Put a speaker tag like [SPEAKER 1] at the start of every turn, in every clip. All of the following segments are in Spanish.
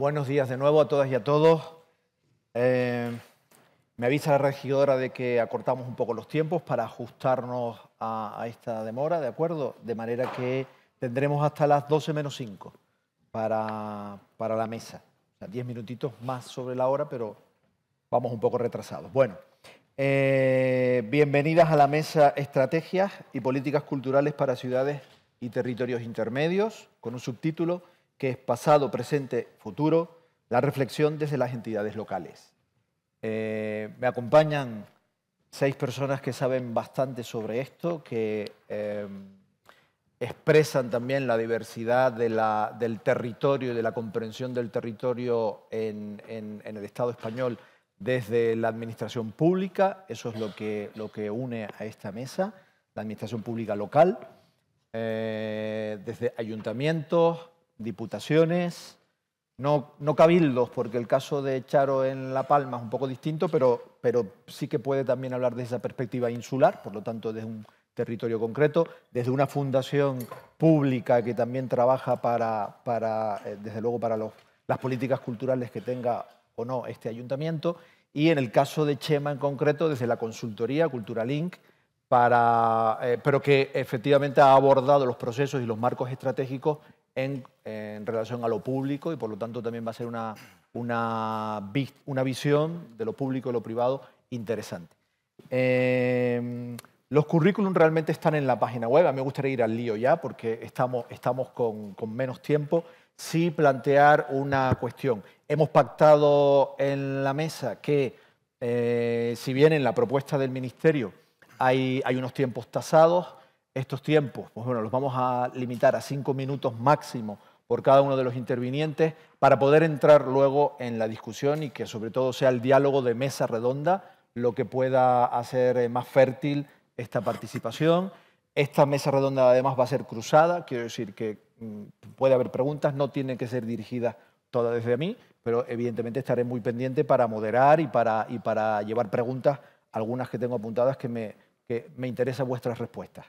[SPEAKER 1] Buenos días de nuevo a todas y a todos. Eh, me avisa la regidora de que acortamos un poco los tiempos para ajustarnos a, esta demora, ¿de acuerdo? De manera que tendremos hasta las 12 menos 5 para, la mesa. O 10 minutitos más sobre la hora, pero vamos un poco retrasados. Bueno, eh, bienvenidas a la mesa Estrategias y Políticas Culturales para Ciudades y Territorios Intermedios, con un subtítulo que es pasado, presente, futuro, la reflexión desde las entidades locales. Eh, me acompañan seis personas que saben bastante sobre esto, que eh, expresan también la diversidad del territorio y de la comprensión del territorio en, el Estado español desde la administración pública. Eso es lo que, lo que une a esta mesa, la administración pública local, eh, desde ayuntamientos, diputaciones, no, no, cabildos, porque el caso de Charo en La Palma es un poco distinto, pero, pero sí que puede también hablar desde esa perspectiva insular, por lo tanto desde un territorio concreto, desde una fundación pública que también trabaja para, para eh, desde luego, para las políticas culturales que tenga o no este ayuntamiento, y en el caso de Chema en concreto, desde la consultoría Culturalink, para, eh, pero que efectivamente ha abordado los procesos y los marcos estratégicos en, relación a lo público y por lo tanto también va a ser una, una, una visión de lo público y lo privado interesante. Em, los currículum realmente están en la página web. A mí me gustaría ir al lío ya porque estamos, estamos con, menos tiempo. Sí plantear una cuestión. Hemos pactado en la mesa que, eh, si bien en la propuesta del Ministerio hay, hay unos tiempos tasados, estos tiempos, pues bueno, los vamos a limitar a cinco minutos máximo por cada uno de los intervinientes para poder entrar luego en la discusión y que sobre todo sea el diálogo de mesa redonda lo que pueda hacer eh, más fértil esta participación. Esta mesa redonda además va a ser cruzada, quiero decir que mm, puede haber preguntas, no tienen que ser dirigidas todas desde mí, pero evidentemente estaré muy pendiente para moderar y para, llevar preguntas, algunas que tengo apuntadas que me, que me interesan vuestras respuestas.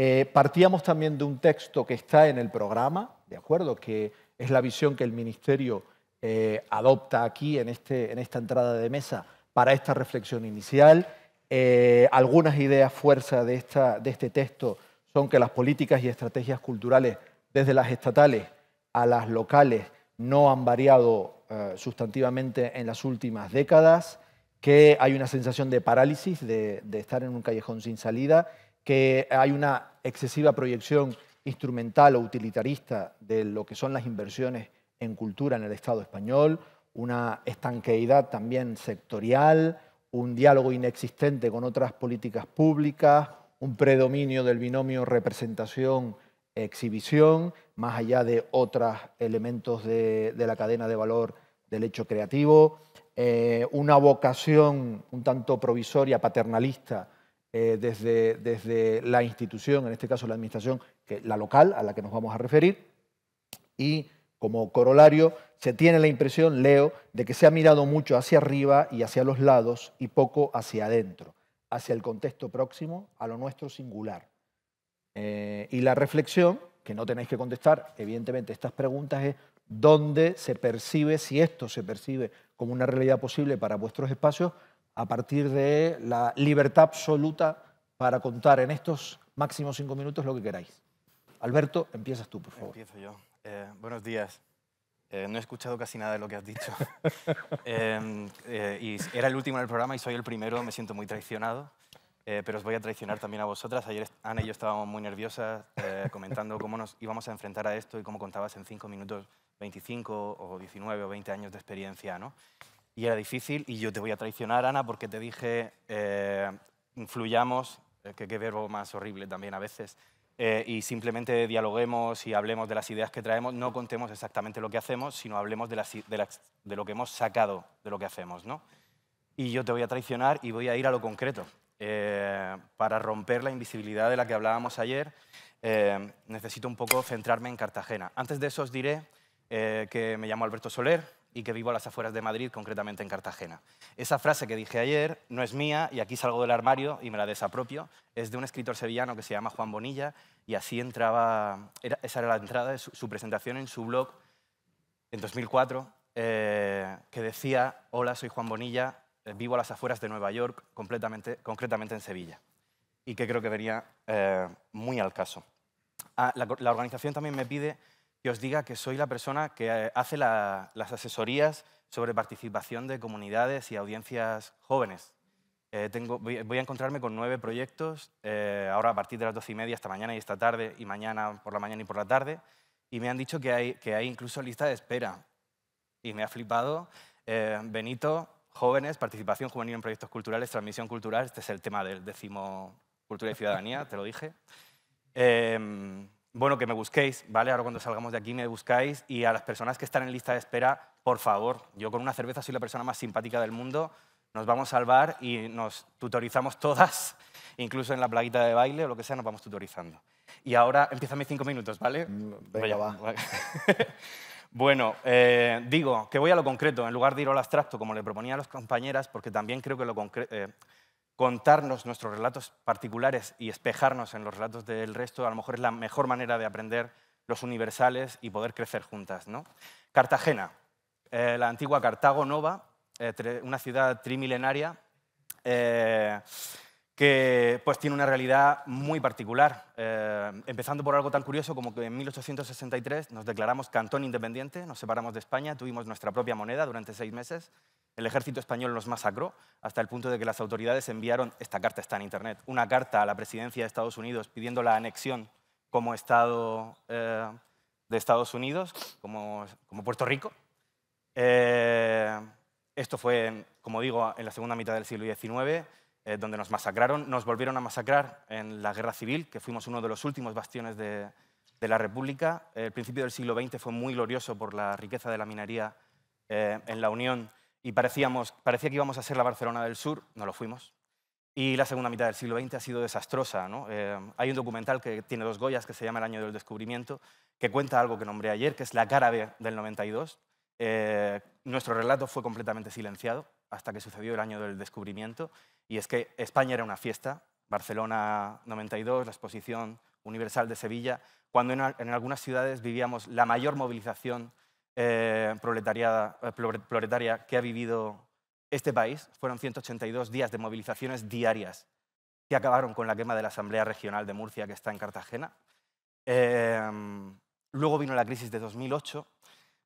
[SPEAKER 1] Eh, partíamos también de un texto que está en el programa, ¿de acuerdo? Que es la visión que el Ministerio eh, adopta aquí en, este, en, esta entrada de mesa para esta reflexión inicial. Eh, algunas ideas fuerza de, esta, de este texto son que las políticas y estrategias culturales, desde las estatales a las locales, no han variado sustantivamente en las últimas décadas, que hay una sensación de parálisis, de estar en un callejón sin salida que hay una excesiva proyección instrumental o utilitarista de lo que son las inversiones en cultura en el Estado español, una estanqueidad también sectorial, un diálogo inexistente con otras políticas públicas, un predominio del binomio representación-exhibición, más allá de otros elementos de, la cadena de valor del hecho creativo, eh, una vocación un tanto provisoria, paternalista, eh, desde, desde la institución, en este caso la administración, la local a la que nos vamos a referir, y como corolario se tiene la impresión, leo, de que se ha mirado mucho hacia arriba y hacia los lados y poco hacia adentro, hacia el contexto próximo, a lo nuestro singular. Eh, y la reflexión, que no tenéis que contestar, evidentemente, estas preguntas es dónde se percibe, si esto se percibe como una realidad posible para vuestros espacios, a partir de la libertad absoluta para contar en estos máximos cinco minutos lo que queráis. Alberto, empiezas tú, por favor.
[SPEAKER 2] Empiezo yo. Eh, buenos días. Eh, no he escuchado casi nada de lo que has dicho. Eh, era el último en el programa y soy el primero, me siento muy traicionado. pero os voy a traicionar también a vosotras. Ayer Ana y yo estábamos muy nerviosas comentando cómo nos íbamos a enfrentar a esto y cómo contabas en cinco minutos 25 o 19 o 20 años de experiencia. ¿no? y era difícil y yo te voy a traicionar, Ana, porque te dije, influyamos, eh, eh, que qué verbo más horrible también a veces, eh, y simplemente dialoguemos y hablemos de las ideas que traemos, no contemos exactamente lo que hacemos, sino hablemos de, de, lo que hemos sacado de lo que hacemos, ¿no? Y yo te voy a traicionar y voy a ir a lo concreto. para romper la invisibilidad de la que hablábamos ayer, necesito un poco centrarme en Cartagena. Antes de eso os diré que me llamo Alberto Soler, y que vivo a las afueras de Madrid, concretamente en Cartagena. Esa frase que dije ayer no es mía y aquí salgo del armario y me la desapropio. Es de un escritor sevillano que se llama Juan Bonilla y así entraba, era, esa era la entrada de su, presentación en su blog en 2004, eh, que decía, hola, soy Juan Bonilla, eh, vivo a las afueras de Nueva York, completamente, concretamente en Sevilla, y que creo que venía eh, muy al caso. Ah, la organización también me pide que os diga que soy la persona que eh, hace las asesorías sobre participación de comunidades y audiencias jóvenes. Eh, tengo, voy, a encontrarme con nueve proyectos, eh, ahora a partir de las doce y media, esta mañana y esta tarde, y mañana por la mañana y por la tarde, y me han dicho que hay, que hay incluso lista de espera. Y me ha flipado. Benito, jóvenes, participación juvenil en proyectos culturales, transmisión cultural, este es el tema del décimo Cultura y Ciudadanía, te lo dije. Em, bueno, que me busquéis, ¿vale? Ahora cuando salgamos de aquí me buscáis y a las personas que están en lista de espera, por favor, yo con una cerveza soy la persona más simpática del mundo, nos vamos a salvar y nos tutorizamos todas, incluso en la plaguita de baile o lo que sea, nos vamos tutorizando. Y ahora empiezan mis cinco minutos, ¿vale? Mm, venga, va. bueno, eh, digo que voy a lo concreto, en lugar de ir al abstracto, como le proponía a las compañeras, porque también creo que lo concreto... Eh, contarnos nuestros relatos particulares y espejarnos en los relatos del resto, a lo mejor es la mejor manera de aprender los universales y poder crecer juntas. Cartagena, eh, la antigua Cartago Nova, eh, una ciudad trimilenaria. Eh, que pues, tiene una realidad muy particular. Eh, empezando por algo tan curioso como que en 1863 nos declaramos cantón independiente, nos separamos de España, tuvimos nuestra propia moneda durante seis meses, el ejército español nos masacró hasta el punto de que las autoridades enviaron, esta carta está en internet, una carta a la presidencia de Estados Unidos pidiendo la anexión como Estado eh, de Estados Unidos, como, Puerto Rico. Eh, esto fue, como digo, en la segunda mitad del siglo XIX. Eh, donde nos masacraron, nos volvieron a masacrar en la guerra civil, que fuimos uno de los últimos bastiones de, la República. El principio del siglo XX fue muy glorioso por la riqueza de la minería eh, en la Unión y parecíamos, parecía que íbamos a ser la Barcelona del Sur, no lo fuimos. Y la segunda mitad del siglo XX ha sido desastrosa. Eh, hay un documental que tiene dos Goyas que se llama El año del descubrimiento, que cuenta algo que nombré ayer, que es la cara del 92. nuestro relato fue completamente silenciado hasta que sucedió el año del descubrimiento y es que España era una fiesta, Barcelona 92, la Exposición Universal de Sevilla, cuando en, algunas ciudades vivíamos la mayor movilización eh, eh, proletaria, que ha vivido este país. Fueron 182 días de movilizaciones diarias que acabaron con la quema de la Asamblea Regional de Murcia, que está en Cartagena. Em, luego vino la crisis de 2008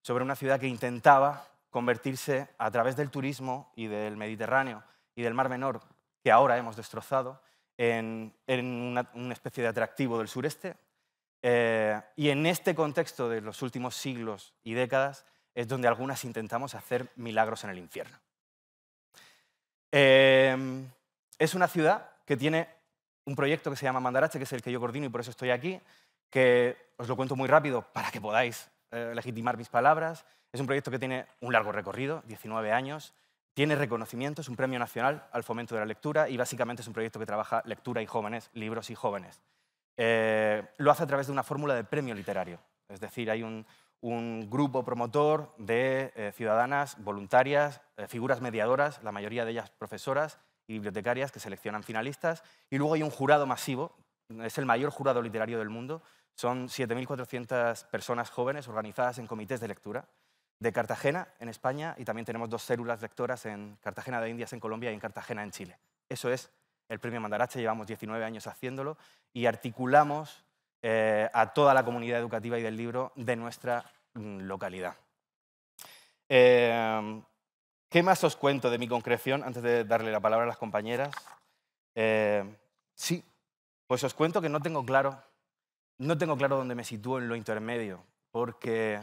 [SPEAKER 2] sobre una ciudad que intentaba convertirse a través del turismo y del Mediterráneo y del Mar Menor que ahora hemos destrozado, en, una, especie de atractivo del sureste. Eh, y en este contexto de los últimos siglos y décadas es donde algunas intentamos hacer milagros en el infierno. Em, es una ciudad que tiene un proyecto que se llama Mandarache, que es el que yo coordino y por eso estoy aquí, que os lo cuento muy rápido para que podáis eh, legitimar mis palabras. Es un proyecto que tiene un largo recorrido, 19 años, tiene reconocimiento, es un premio nacional al fomento de la lectura y básicamente es un proyecto que trabaja lectura y jóvenes, libros y jóvenes. Eh, lo hace a través de una fórmula de premio literario, es decir, hay un, grupo promotor de eh, ciudadanas voluntarias, eh, figuras mediadoras, la mayoría de ellas profesoras y bibliotecarias que seleccionan finalistas, y luego hay un jurado masivo, es el mayor jurado literario del mundo, son 7.400 personas jóvenes organizadas en comités de lectura de Cartagena, en España, y también tenemos dos células lectoras en Cartagena de Indias, en Colombia, y en Cartagena, en Chile. Eso es el premio Mandarache, llevamos 19 años haciéndolo, y articulamos eh, a toda la comunidad educativa y del libro de nuestra mm, localidad. Em, ¿Qué más os cuento de mi concreción antes de darle la palabra a las compañeras? Em, sí, pues os cuento que no tengo claro, no tengo claro dónde me sitúo en lo intermedio, porque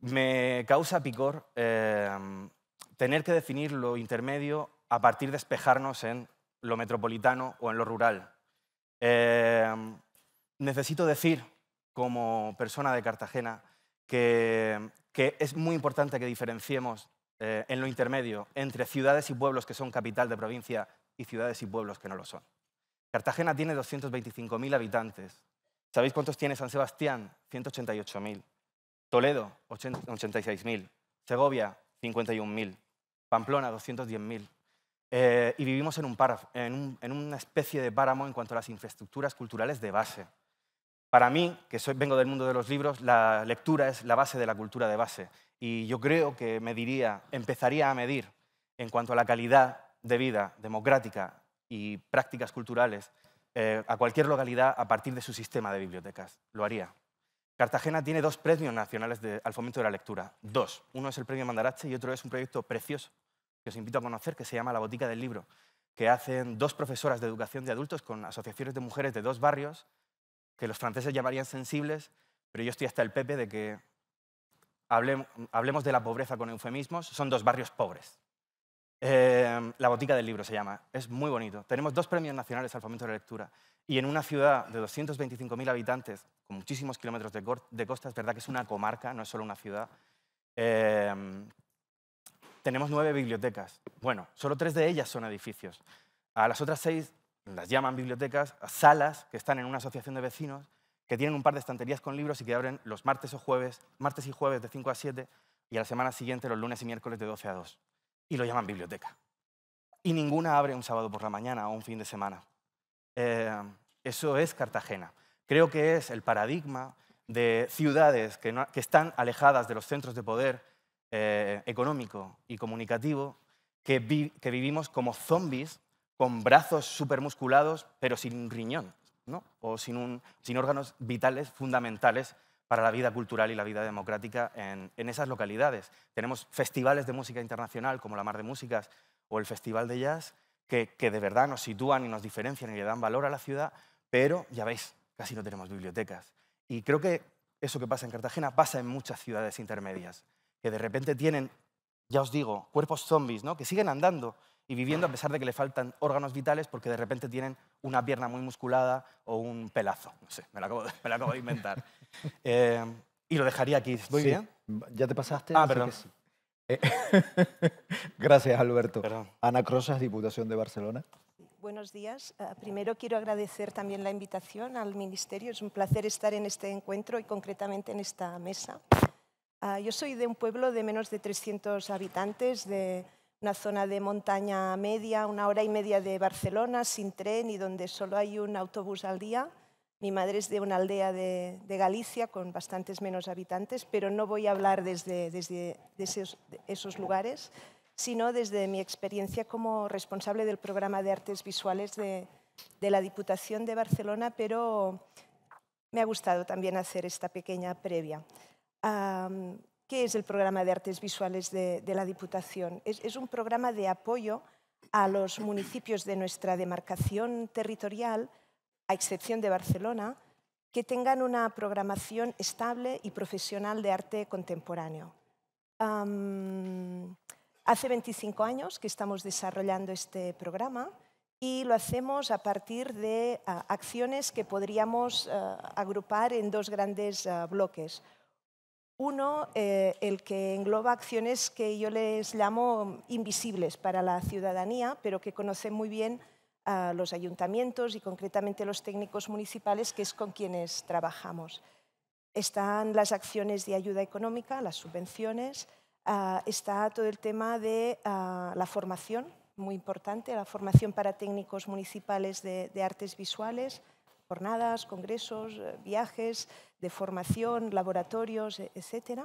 [SPEAKER 2] me causa picor em, tener que definir lo intermedio a partir de espejarnos en lo metropolitano o en lo rural. Em, necesito decir, como persona de Cartagena, que, es muy importante que diferenciemos eh, en lo intermedio entre ciudades y pueblos que son capital de provincia y ciudades y pueblos que no lo son. Cartagena tiene 225.000 habitantes. ¿Sabéis cuántos tiene San Sebastián? 188.000. Toledo, 86.000. Segovia, 51.000. Pamplona, 210.000. Eh, y vivimos en, un en, una especie de páramo en cuanto a las infraestructuras culturales de base. Para mí, que soy, vengo del mundo de los libros, la lectura es la base de la cultura de base. Y yo creo que me diría, empezaría a medir en cuanto a la calidad de vida democrática y prácticas culturales eh, a cualquier localidad a partir de su sistema de bibliotecas. Lo haría. Cartagena tiene dos premios nacionales al fomento de la lectura. Dos. Uno es el premio Mandarache y otro es un proyecto precioso que os invito a conocer que se llama La Botica del Libro, que hacen dos profesoras de educación de adultos con asociaciones de mujeres de dos barrios que los franceses llamarían sensibles, pero yo estoy hasta el pepe de que hablemos de la pobreza con eufemismos. Son dos barrios pobres. Eh, la Botica del Libro se llama. Es muy bonito. Tenemos dos premios nacionales al fomento de la lectura. Y en una ciudad de 225.000 habitantes, con muchísimos kilómetros de, costa, es verdad que es una comarca, no es solo una ciudad, em, tenemos nueve bibliotecas. Bueno, solo tres de ellas son edificios. A las otras seis las llaman bibliotecas, salas que están en una asociación de vecinos, que tienen un par de estanterías con libros y que abren los martes, o jueves, martes y jueves de 5 a 7 y a la semana siguiente los lunes y miércoles de 12 a 2. Y lo llaman biblioteca. Y ninguna abre un sábado por la mañana o un fin de semana. Em, eso es Cartagena. Creo que es el paradigma de ciudades que, están alejadas de los centros de poder eh, económico y comunicativo, que, vivimos como zombies con brazos supermusculados, pero sin riñón, o sin, órganos vitales fundamentales para la vida cultural y la vida democrática en, esas localidades. Tenemos festivales de música internacional como la Mar de Músicas o el Festival de Jazz que, de verdad nos sitúan y nos diferencian y le dan valor a la ciudad, pero ya veis, casi no tenemos bibliotecas. Y creo que eso que pasa en Cartagena pasa en muchas ciudades intermedias, que de repente tienen, ya os digo, cuerpos zombies, ¿no? que siguen andando y viviendo a pesar de que le faltan órganos vitales porque de repente tienen una pierna muy musculada o un pelazo. No sé, me lo acabo de, inventar. Eh, y lo dejaría aquí. ¿Voy
[SPEAKER 1] bien? ¿Ya te pasaste? Ah, perdón.
[SPEAKER 2] Eh, gracias, Alberto.
[SPEAKER 1] Ana Crosas, Diputación de Barcelona.
[SPEAKER 3] Buenos días. Eh, primero quiero agradecer también la invitación al Ministerio. Es un placer estar en este encuentro y concretamente en esta mesa. Ah, yo soy de un pueblo de menos de 300 habitantes, de una zona de montaña media, una hora y media de Barcelona, sin tren y donde solo hay un autobús al día. Mi madre es de una aldea de, Galicia con bastantes menos habitantes, pero no voy a hablar desde, esos, lugares, sino desde mi experiencia como responsable del programa de artes visuales de, la Diputación de Barcelona, pero me ha gustado también hacer esta pequeña previa. ¿Qué es el programa de artes visuales de, la Diputación? es un programa de apoyo a los municipios de nuestra demarcación territorial a excepción de Barcelona, que tengan una programación estable y profesional de arte contemporáneo. hace 25 años que estamos desarrollando este programa y lo hacemos a partir de acciones que podríamos eh, agrupar en dos grandes eh, bloques. Uno, eh, el que engloba acciones que yo les llamo invisibles para la ciudadanía, pero que conocen muy bien a los ayuntamientos y concretamente los técnicos municipales, que es con quienes trabajamos. Están las acciones de ayuda económica, las subvenciones, ah, está todo el tema de ah, la formación, muy importante, la formación para técnicos municipales de, de artes visuales, jornadas, congresos, eh, viajes de formación, laboratorios, e-, etc.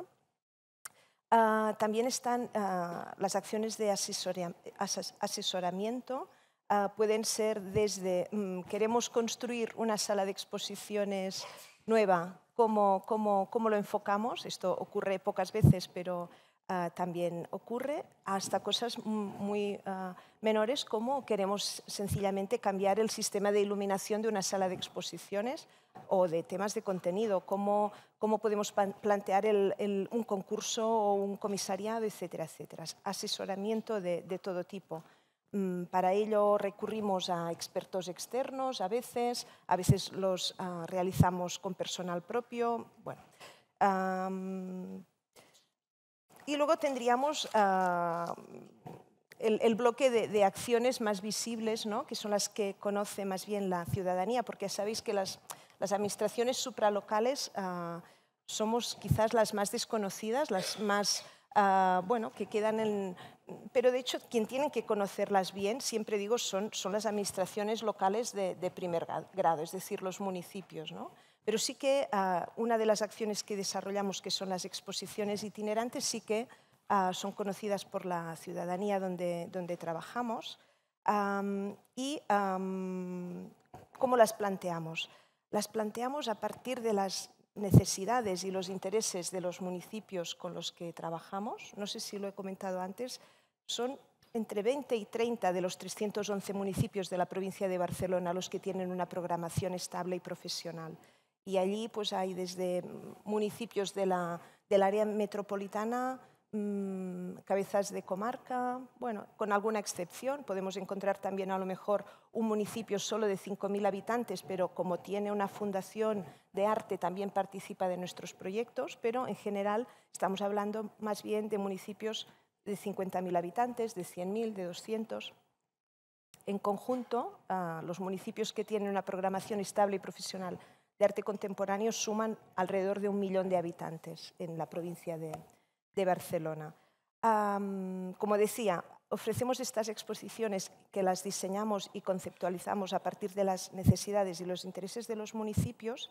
[SPEAKER 3] Ah, también están las acciones de asesoramiento Ah, pueden ser desde mm, queremos construir una sala de exposiciones nueva, ¿cómo, lo enfocamos? Esto ocurre pocas veces, pero ah, también ocurre, hasta cosas muy ah, menores como queremos sencillamente cambiar el sistema de iluminación de una sala de exposiciones o de temas de contenido, cómo, podemos plantear un concurso o un comisariado, etcétera, etcétera. Asesoramiento de todo tipo. Mm, para ello recurrimos a expertos externos a veces, a veces los ah, realizamos con personal propio. Bueno. y luego tendríamos ah, el, bloque de, acciones más visibles, ¿no? que son las que conoce más bien la ciudadanía, porque sabéis que las, administraciones supralocales ah, somos quizás las más desconocidas, las más... bueno, que quedan en, pero de hecho quien tienen que conocerlas bien, siempre digo, son, son las administraciones locales de, primer grado, es decir, los municipios. ¿no? Pero sí que ah, una de las acciones que desarrollamos, que son las exposiciones itinerantes, sí que ah, son conocidas por la ciudadanía donde, donde trabajamos. ¿Y cómo las planteamos? Las planteamos a partir de las necesidades y los intereses de los municipios con los que trabajamos. No sé si lo he comentado antes, son entre 20 y 30 de los 311 municipios de la provincia de Barcelona los que tienen una programación estable y profesional. Y allí pues, hay desde municipios de del área metropolitana, mm, cabezas de comarca, bueno, con alguna excepción. Podemos encontrar también a lo mejor un municipio solo de 5.000 habitantes, pero como tiene una fundación de arte también participa de nuestros proyectos, pero en general estamos hablando más bien de municipios de 50.000 habitantes, de 100.000, de 200. En conjunto, ah, los municipios que tienen una programación estable y profesional de arte contemporáneo suman alrededor de un millón de habitantes en la provincia de, Barcelona. como decía, ofrecemos estas exposiciones que las diseñamos y conceptualizamos a partir de las necesidades y los intereses de los municipios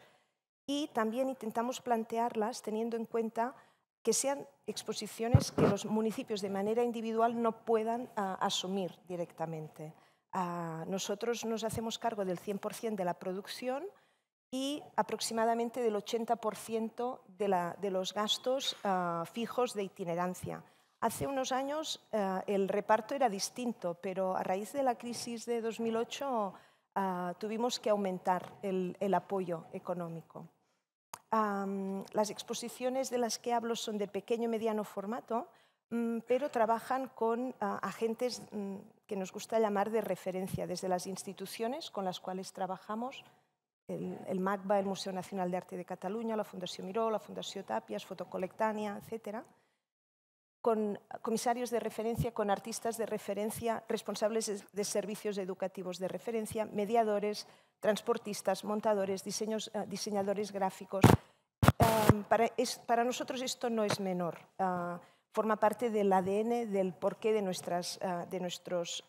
[SPEAKER 3] y también intentamos plantearlas teniendo en cuenta que sean exposiciones que los municipios de manera individual no puedan ah, asumir directamente. Ah, nosotros nos hacemos cargo del 100% de la producción y aproximadamente del 80% de, de, los gastos ah, fijos de itinerancia. Hace unos años el reparto era distinto, pero a raíz de la crisis de 2008 tuvimos que aumentar el apoyo económico las exposiciones de las que hablo son de pequeño y mediano formato, mm, pero trabajan con ah, agentes mm, que nos gusta llamar de referencia, desde las instituciones con las cuales trabajamos, el, el, MACBA, el Museo Nacional de Arte de Cataluña, la Fundación Miró, la Fundación Tapias, Fotocolectania, etc con comisarios de referencia, con artistas de referencia, responsables de servicios educativos de referencia, mediadores, transportistas, montadores, diseños, eh, diseñadores gráficos. Em, para, nosotros esto no es menor, ah, forma parte del ADN, del porqué de, nuestras, ah, de nuestros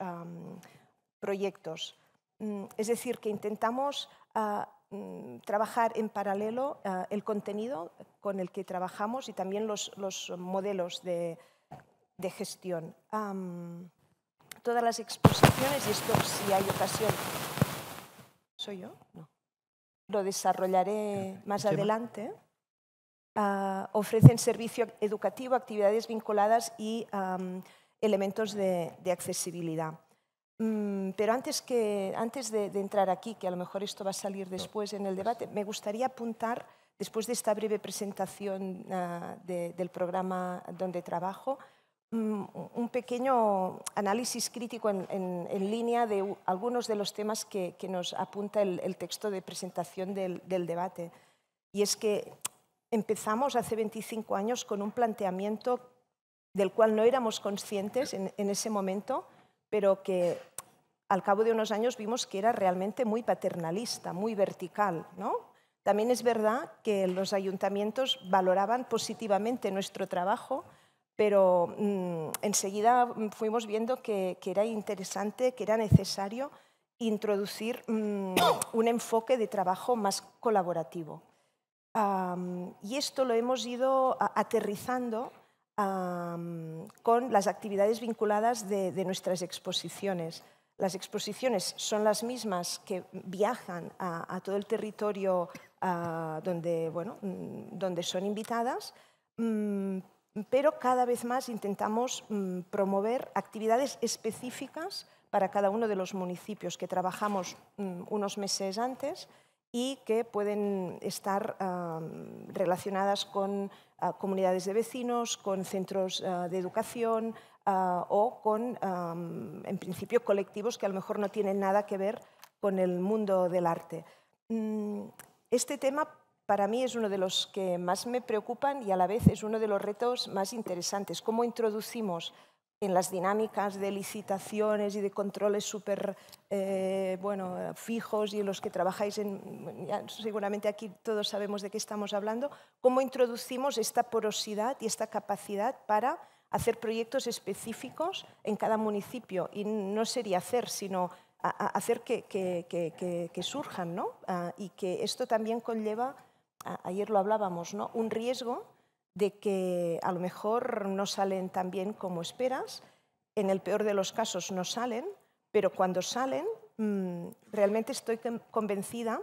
[SPEAKER 3] proyectos. Mm, es decir, que intentamos ah, Mm, trabajar en paralelo eh, el contenido con el que trabajamos y también los, modelos de, gestión. todas las exposiciones, y esto si hay ocasión, ¿soy yo? No. Lo desarrollaré más adelante. Ah, ofrecen servicio educativo, actividades vinculadas y elementos de accesibilidad. Mm, pero antes, que, antes de, entrar aquí, que a lo mejor esto va a salir después en el pues debate, me gustaría apuntar, después de esta breve presentación ah, del programa donde trabajo, mm, un pequeño análisis crítico en, línea de algunos de los temas que, nos apunta el, texto de presentación del, debate. Y es que empezamos hace 25 años con un planteamiento del cual no éramos conscientes en, en ese momento, pero que al cabo de unos años vimos que era realmente muy paternalista, muy vertical. ¿no? También es verdad que los ayuntamientos valoraban positivamente nuestro trabajo, pero mm, enseguida fuimos viendo que, era interesante, que era necesario introducir mm, un enfoque de trabajo más colaborativo. y esto lo hemos ido aterrizando con las actividades vinculadas de nuestras exposiciones las exposiciones son las mismas que viajan a, todo el territorio donde, mm, donde son invitadas, mm, pero cada vez más intentamos mm, promover actividades específicas para cada uno de los municipios que trabajamos unos meses antes y que pueden estar ah, relacionadas con ah, comunidades de vecinos, con centros ah, de educación, Ah, o con, en principio, colectivos que a lo mejor no tienen nada que ver con el mundo del arte. Mm, este tema para mí es uno de los que más me preocupan y a la vez es uno de los retos más interesantes. ¿Cómo introducimos en las dinámicas de licitaciones y de controles super eh, fijos y en los que trabajáis en, seguramente aquí todos sabemos de qué estamos hablando, cómo introducimos esta porosidad y esta capacidad para hacer proyectos específicos en cada municipio y no sería hacer, sino hacer que, surjan, ¿no? Ah, y que esto también conlleva, ayer lo hablábamos, ¿no? Un riesgo de que a lo mejor no salen tan bien como esperas, en el peor de los casos no salen, pero cuando salen mm, realmente estoy convencida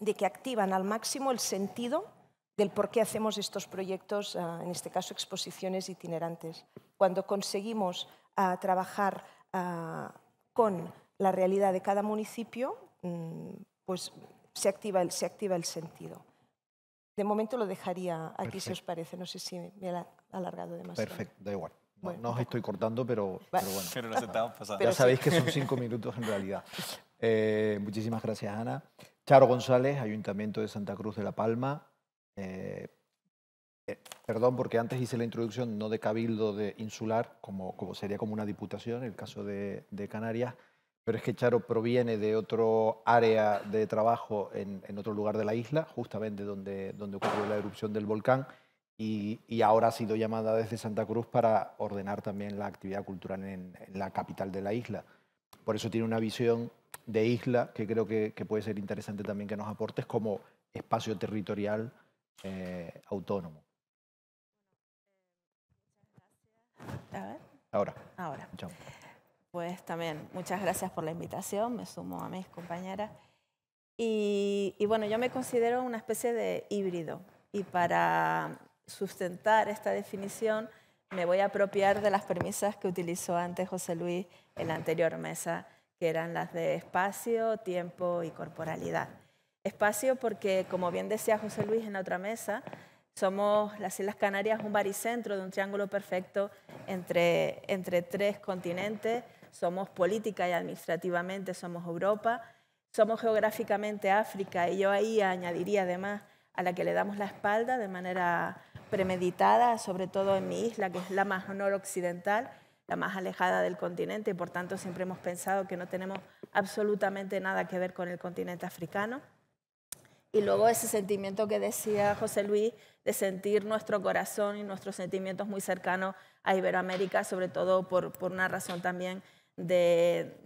[SPEAKER 3] de que activan al máximo el sentido del por qué hacemos estos proyectos, ah, en este caso exposiciones itinerantes. Cuando conseguimos ah, trabajar ah, con la realidad de cada municipio, mm, pues se activa el, sentido. De momento lo dejaría aquí, si os parece. No sé si me ha alargado demasiado. Perfecto, da igual. no os
[SPEAKER 1] estoy cortando, pero, bueno. Ya sabéis que son cinco minutos en realidad. Eh, muchísimas gracias, Ana. Charo González, Ayuntamiento de Santa Cruz de La Palma. Eh, eh, perdón, porque antes hice la introducción no de cabildo de insular, como, sería como una diputación, en el caso de, Canarias, pero es que Charo proviene de otro área de trabajo en, otro lugar de la isla, justamente donde, donde ocurrió la erupción del volcán. Y, ahora ha sido llamada desde Santa Cruz para ordenar también la actividad cultural en, la capital de la isla. Por eso tiene una visión de isla que creo que, que puede ser interesante también que nos aportes como espacio territorial eh, autónomo.
[SPEAKER 4] Eh, Ahora. Pues también muchas gracias por la invitación, me sumo a mis compañeras. Y, y bueno, yo me considero una especie de híbrido y para sustentar esta definición me voy a apropiar de las premisas que utilizó antes José Luis en la anterior mesa, que eran las de espacio, tiempo y corporalidad espacio porque, como bien decía José Luis en la otra mesa, somos las Islas Canarias un baricentro de un triángulo perfecto entre, entre tres continentes. Somos política y administrativamente, somos Europa, somos geográficamente África y yo ahí añadiría además a la que le damos la espalda de manera premeditada, sobre todo en mi isla, que es la más noroccidental, la más alejada del continente, y por tanto siempre hemos pensado que no tenemos absolutamente nada que ver con el continente africano. Y luego ese sentimiento que decía José Luis de sentir nuestro corazón y nuestros sentimientos muy cercanos a Iberoamérica, sobre todo por, por una razón también de,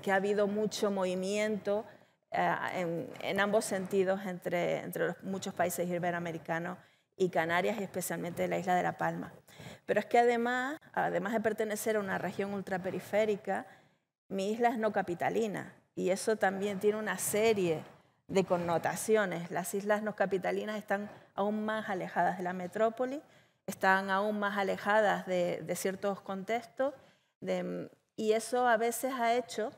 [SPEAKER 4] que ha habido mucho movimiento eh, en, ambos sentidos entre, entre muchos países iberoamericanos y Canarias, y especialmente la isla de La Palma. Pero es que además, además de pertenecer a una región ultraperiférica, mi isla es no capitalina y eso también tiene una serie de connotaciones. Las islas no capitalinas están aún más alejadas de la metrópoli, están aún más alejadas de, ciertos contextos, y eso a veces ha hecho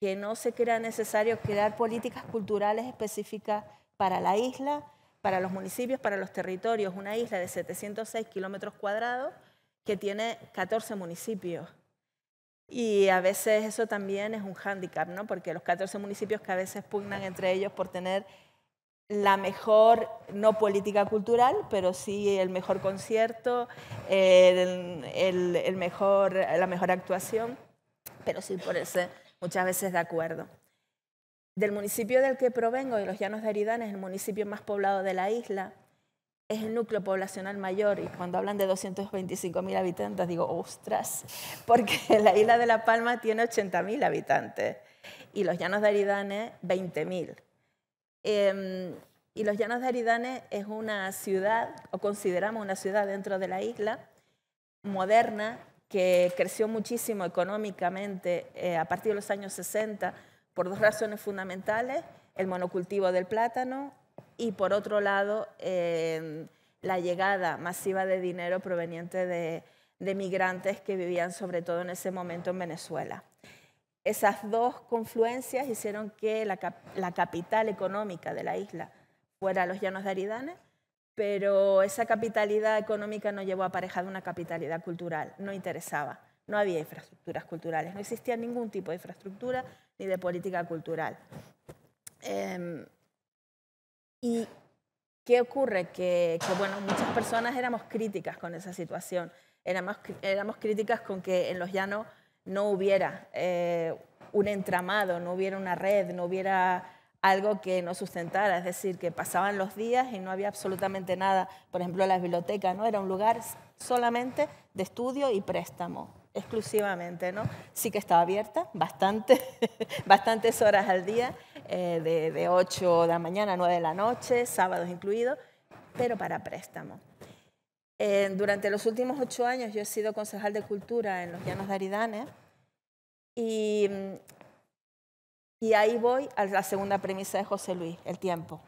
[SPEAKER 4] que no se crea necesario crear políticas culturales específicas para la isla, para los municipios, para los territorios. Una isla de 706 kilómetros cuadrados que tiene 14 municipios. Y a veces eso también es un hándicap, ¿no? porque los 14 municipios que a veces pugnan entre ellos por tener la mejor, no política cultural, pero sí el mejor concierto, el, mejor, la mejor actuación, pero sí por ese muchas veces de acuerdo. Del municipio del que provengo, de los Llanos de Aridane, es el municipio más poblado de la isla, es el núcleo poblacional mayor y cuando hablan de 225.000 habitantes digo, ostras, porque la isla de La Palma tiene 80.000 habitantes y los llanos de Aridane 20.000. Em, y los llanos de Aridane es una ciudad, o consideramos una ciudad dentro de la isla, moderna, que creció muchísimo económicamente eh, a partir de los años 60 por dos razones fundamentales, el monocultivo del plátano y por otro lado la llegada masiva de dinero proveniente de, migrantes que vivían sobre todo en ese momento en Venezuela. Esas dos confluencias hicieron que la, capital económica de la isla fuera los llanos de Aridane, pero esa capitalidad económica no llevó aparejada una capitalidad cultural, no interesaba, no había infraestructuras culturales, no existía ningún tipo de infraestructura ni de política cultural. Em, ¿Y qué ocurre? Que, bueno, muchas personas éramos críticas con esa situación. Éramos, éramos críticas con que en los llanos no hubiera eh, un entramado, no hubiera una red, no hubiera algo que nos sustentara, es decir, que pasaban los días y no había absolutamente nada. Por ejemplo, la biblioteca, ¿no? Era un lugar solamente de estudio y préstamo, exclusivamente, ¿no? Sí que estaba abierta, bastante, bastantes horas al día, eh, de, de 8 de la mañana a 9 de la noche, sábados incluidos, pero para préstamo. Eh, durante los últimos ocho años yo he sido concejal de cultura en los Llanos de Aridane y, y ahí voy a la segunda premisa de José Luis, el tiempo.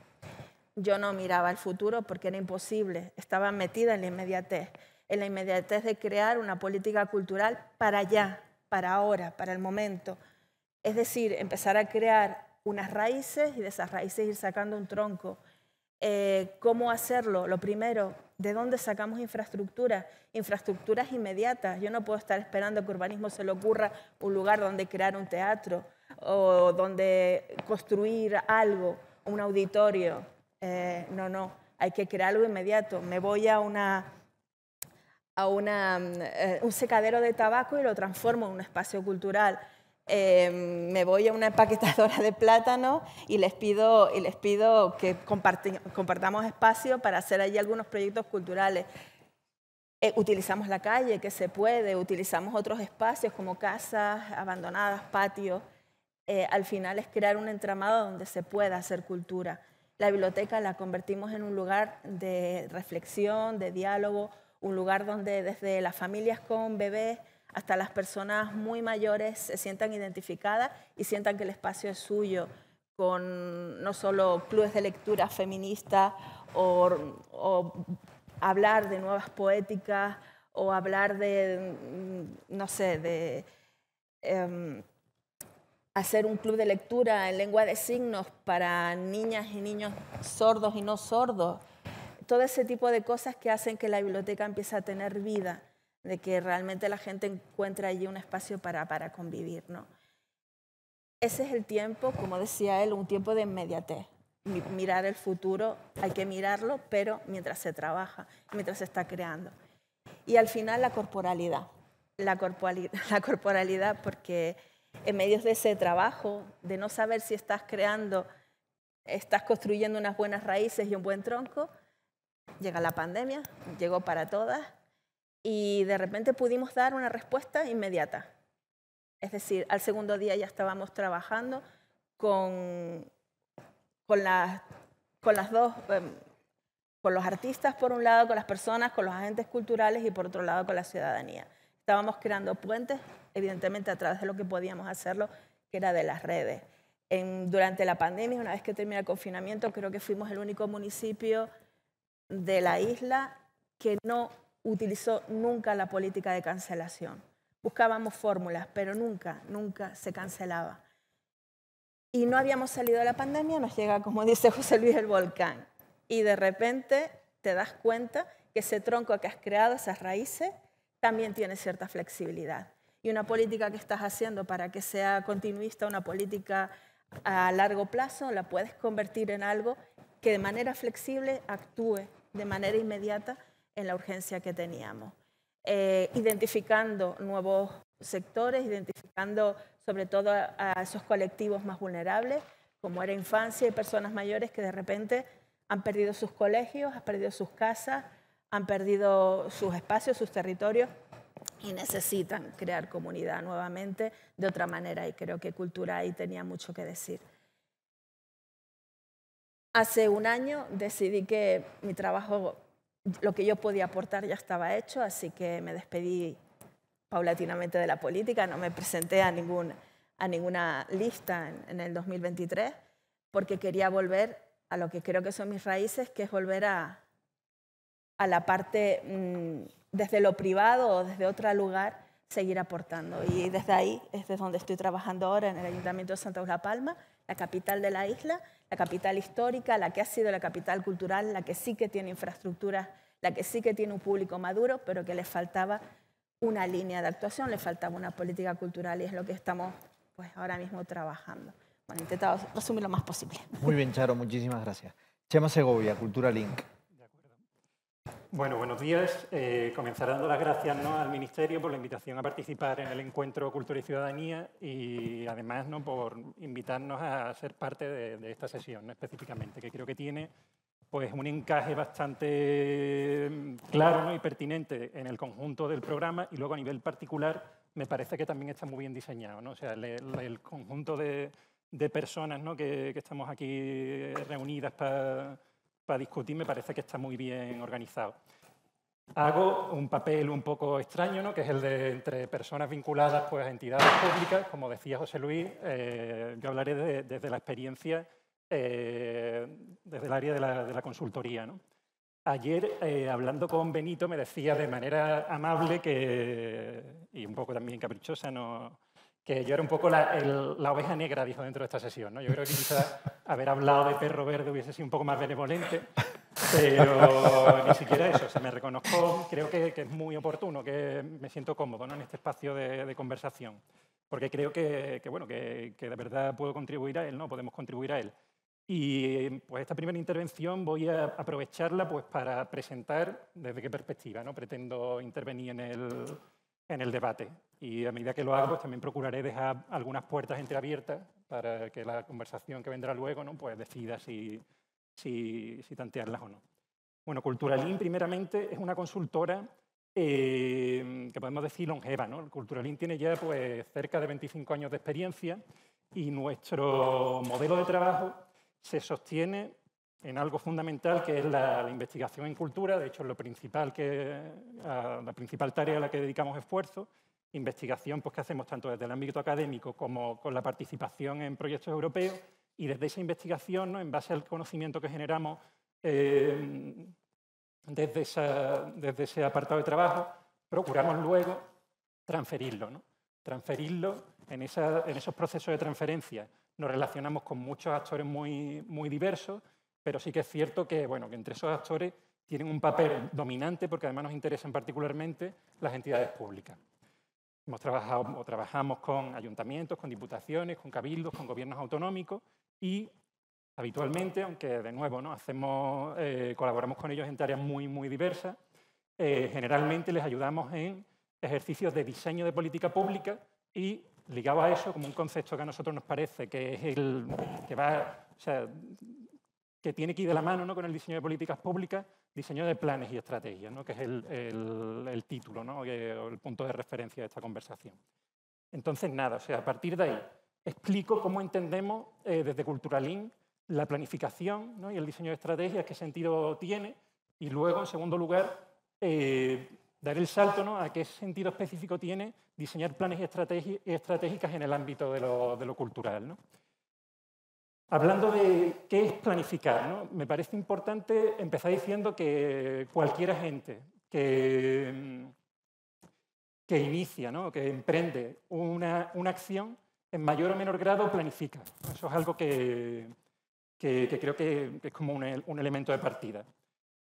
[SPEAKER 4] Yo no miraba al futuro porque era imposible, estaba metida en la inmediatez, en la inmediatez de crear una política cultural para allá, para ahora, para el momento. Es decir, empezar a crear unas raíces y de esas raíces ir sacando un tronco. Eh, ¿Cómo hacerlo? Lo primero, ¿de dónde sacamos infraestructura? Infraestructuras inmediatas. Yo no puedo estar esperando que urbanismo se le ocurra un lugar donde crear un teatro o donde construir algo, un auditorio. Eh, no, no, hay que crear algo inmediato. Me voy a una a una, mm, eh, un secadero de tabaco y lo transformo en un espacio cultural. Em, me voy a una empaquetadora de plátano y les pido, y les pido que compartamos espacio para hacer allí algunos proyectos culturales. Eh, utilizamos la calle, que se puede, utilizamos otros espacios como casas abandonadas, patios. Eh, al final es crear un entramado donde se pueda hacer cultura. La biblioteca la convertimos en un lugar de reflexión, de diálogo, un lugar donde desde las familias con bebés hasta las personas muy mayores se sientan identificadas y sientan que el espacio es suyo, con no solo clubes de lectura feminista o, hablar de nuevas poéticas o hablar de, mm, no sé, de em, hacer un club de lectura en lengua de signos para niñas y niños sordos y no sordos. Todo ese tipo de cosas que hacen que la biblioteca empiece a tener vida de que realmente la gente encuentra allí un espacio para, convivir. ¿no? Ese es el tiempo, como decía él, un tiempo de inmediatez. Mirar el futuro, hay que mirarlo, pero mientras se trabaja, mientras se está creando. Y al final la corporalidad. La, corporalidad, la corporalidad porque en medio de ese trabajo, de no saber si estás creando, estás construyendo unas buenas raíces y un buen tronco, llega la pandemia, llegó para todas, y de repente pudimos dar una respuesta inmediata. Es decir, al segundo día ya estábamos trabajando con, con, las, con las dos, em, con los artistas por un lado, con las personas, con los agentes culturales y por otro lado con la ciudadanía. Estábamos creando puentes, evidentemente a través de lo que podíamos hacerlo, que era de las redes. durante la pandemia, una vez que terminó el confinamiento, creo que fuimos el único municipio de la isla que no utilizó nunca la política de cancelación. Buscábamos fórmulas, pero nunca, nunca se cancelaba. Y no habíamos salido de la pandemia, nos llega, como dice José Luis, el volcán. Y de repente te das cuenta que ese tronco que has creado, esas raíces, también tiene cierta flexibilidad. Y una política que estás haciendo para que sea continuista, una política a largo plazo, la puedes convertir en algo que de manera flexible actúe de manera inmediata en la urgencia que teníamos, eh, identificando nuevos sectores, identificando sobre todo a esos colectivos más vulnerables, como era infancia y personas mayores que de repente han perdido sus colegios, han perdido sus casas, han perdido sus espacios, sus territorios y necesitan crear comunidad nuevamente de otra manera y creo que cultura ahí tenía mucho que decir. Hace un año decidí que mi trabajo lo que yo podía aportar ya estaba hecho, así que me despedí paulatinamente de la política, no me presenté a, ninguna lista en, el 2023, porque quería volver a lo que creo que son mis raíces, que es volver a, la parte mm, desde lo privado o desde otro lugar, seguir aportando. Y desde ahí es desde donde estoy trabajando ahora en el Ayuntamiento de Santa Cruz Palma, la capital de la isla, la capital histórica, la que ha sido la capital cultural, la que sí que tiene infraestructura la que sí que tiene un público maduro, pero que le faltaba una línea de actuación, le faltaba una política cultural y es lo que estamos pues, ahora mismo trabajando. Bueno, intentado resumir lo más posible. Muy
[SPEAKER 1] bien, Charo, muchísimas gracias. Chema Segovia, Cultura Link.
[SPEAKER 5] Bueno, buenos días. Eh, comenzar dando las gracias al Ministerio por la invitación a participar en el encuentro Cultura y Ciudadanía y además por invitarnos a ser parte de, esta sesión específicamente, que creo que tiene pues, un encaje bastante mm, claro y pertinente en el conjunto del programa y luego a nivel particular me parece que también está muy bien diseñado. O sea, el, conjunto de, personas que estamos aquí reunidas para para discutir me parece que está muy bien organizado. Hago un papel un poco extraño, ¿no? que es el de entre personas vinculadas pues, a entidades públicas. Como decía José Luis, eh, yo hablaré desde la experiencia, eh, desde el área de la, consultoría. Ayer, eh, hablando con Benito, me decía de manera amable que, y un poco también caprichosa, no, que yo era un poco la, oveja negra, dijo, dentro de esta sesión. ¿no? Yo creo que quizás haber hablado de perro verde hubiese sido un poco más benevolente, pero ni siquiera eso. Se me reconozco, creo que, es muy oportuno, que me siento cómodo en este espacio de, conversación, porque creo que, bueno, que, de verdad puedo contribuir a él, ¿no? podemos contribuir a él. Y pues esta primera intervención voy a aprovecharla pues, para presentar desde qué perspectiva ¿no? pretendo intervenir en el, en el debate. Y a medida que lo hago, pues, también procuraré dejar algunas puertas entreabiertas para que la conversación que vendrá luego ¿no? pues decida si, si, si tantearlas o no. Bueno, CulturaLin primeramente, es una consultora eh, que podemos decir longeva. ¿no? tiene ya pues, cerca de 25 años de experiencia y nuestro modelo de trabajo se sostiene en algo fundamental que es la, investigación en cultura. De hecho, es lo principal que, la principal tarea a la que dedicamos esfuerzo investigación pues, que hacemos tanto desde el ámbito académico como con la participación en proyectos europeos. Y desde esa investigación, en base al conocimiento que generamos em, desde, ese apartado de trabajo, procuramos luego transferirlo. Transferirlo en, esos procesos de transferencia. Nos relacionamos con muchos actores muy, muy diversos, pero sí que es cierto que, bueno, que entre esos actores tienen un papel dominante porque además nos interesan particularmente las entidades públicas. Hemos trabajado o trabajamos con ayuntamientos, con diputaciones, con cabildos, con gobiernos autonómicos y habitualmente, aunque de nuevo ¿no? Hacemos, eh, colaboramos con ellos en tareas muy, muy diversas, eh, generalmente les ayudamos en ejercicios de diseño de política pública y ligado a eso, como un concepto que a nosotros nos parece que es el va, que tiene que ir de la mano ¿no? con el diseño de políticas públicas, Diseño de planes y estrategias, ¿no? que es el, título ¿no? el punto de referencia de esta conversación. Entonces, nada, o sea, a partir de ahí explico cómo entendemos eh, desde Culturalin la planificación ¿no? y el diseño de estrategias, qué sentido tiene, y luego, en segundo lugar, eh, dar el salto a qué sentido específico tiene diseñar planes y estrategias en el ámbito de lo, cultural. Hablando de qué es planificar, me parece importante empezar diciendo que cualquier agente que, mm, que inicia, ¿no? que emprende una, acción, en mayor o menor grado planifica. Eso es algo que, creo que, es como un, elemento de partida.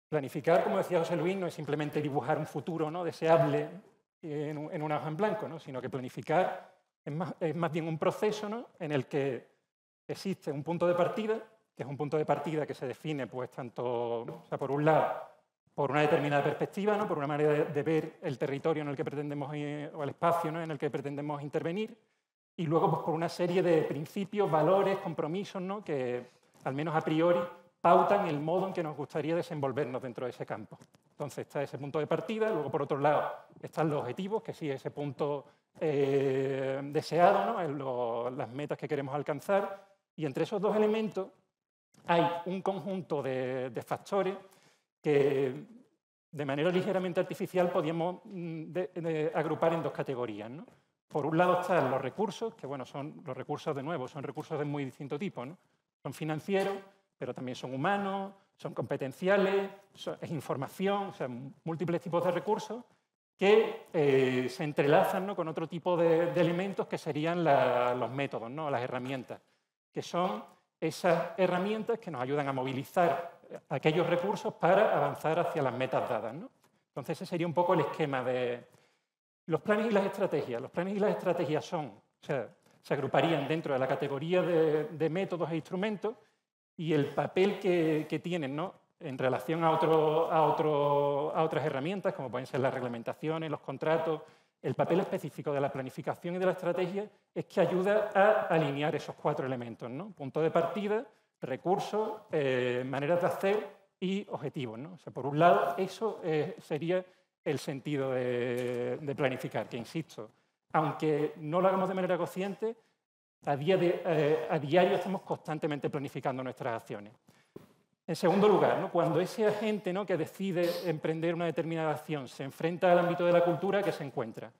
[SPEAKER 5] Planificar, como decía José Luis, no es simplemente dibujar un futuro ¿no? deseable en, en, una hoja en blanco, sino que planificar es más, es más bien un proceso en el que existe un punto de partida, que es un punto de partida que se define pues tanto, por un lado, por una determinada perspectiva, ¿no? por una manera de, ver el territorio en el que pretendemos o el espacio ¿no? en el que pretendemos intervenir, y luego pues, por una serie de principios, valores, compromisos ¿no? que, al menos a priori, pautan el modo en que nos gustaría desenvolvernos dentro de ese campo. Entonces está ese punto de partida, luego por otro lado están los objetivos, que sí, ese punto eh, deseado, ¿no? las metas que queremos alcanzar, y entre esos dos elementos hay un conjunto de, factores que de manera ligeramente artificial podíamos mm, agrupar en dos categorías. Por un lado están los recursos, que bueno, son los recursos de nuevo, son recursos de muy distinto tipo. Son financieros, pero también son humanos, son competenciales, es información, o sea, múltiples tipos de recursos que eh, se entrelazan con otro tipo de, elementos que serían los métodos, ¿no? las herramientas que son esas herramientas que nos ayudan a movilizar aquellos recursos para avanzar hacia las metas dadas. Entonces, ese sería un poco el esquema de los planes y las estrategias. Los planes y las estrategias son, se agruparían dentro de la categoría de, métodos e instrumentos y el papel que, tienen en relación a, a otras herramientas, como pueden ser las reglamentaciones, los contratos, el papel específico de la planificación y de la estrategia es que ayuda a alinear esos cuatro elementos, ¿no? punto de partida, recursos, eh, maneras de hacer y objetivos. por un lado, eso eh, sería el sentido de, planificar, que insisto, aunque no lo hagamos de manera consciente, a, eh, a diario estamos constantemente planificando nuestras acciones. En segundo lugar, cuando ese agente que decide emprender una determinada acción se enfrenta al ámbito de la cultura, ¿qué se encuentra?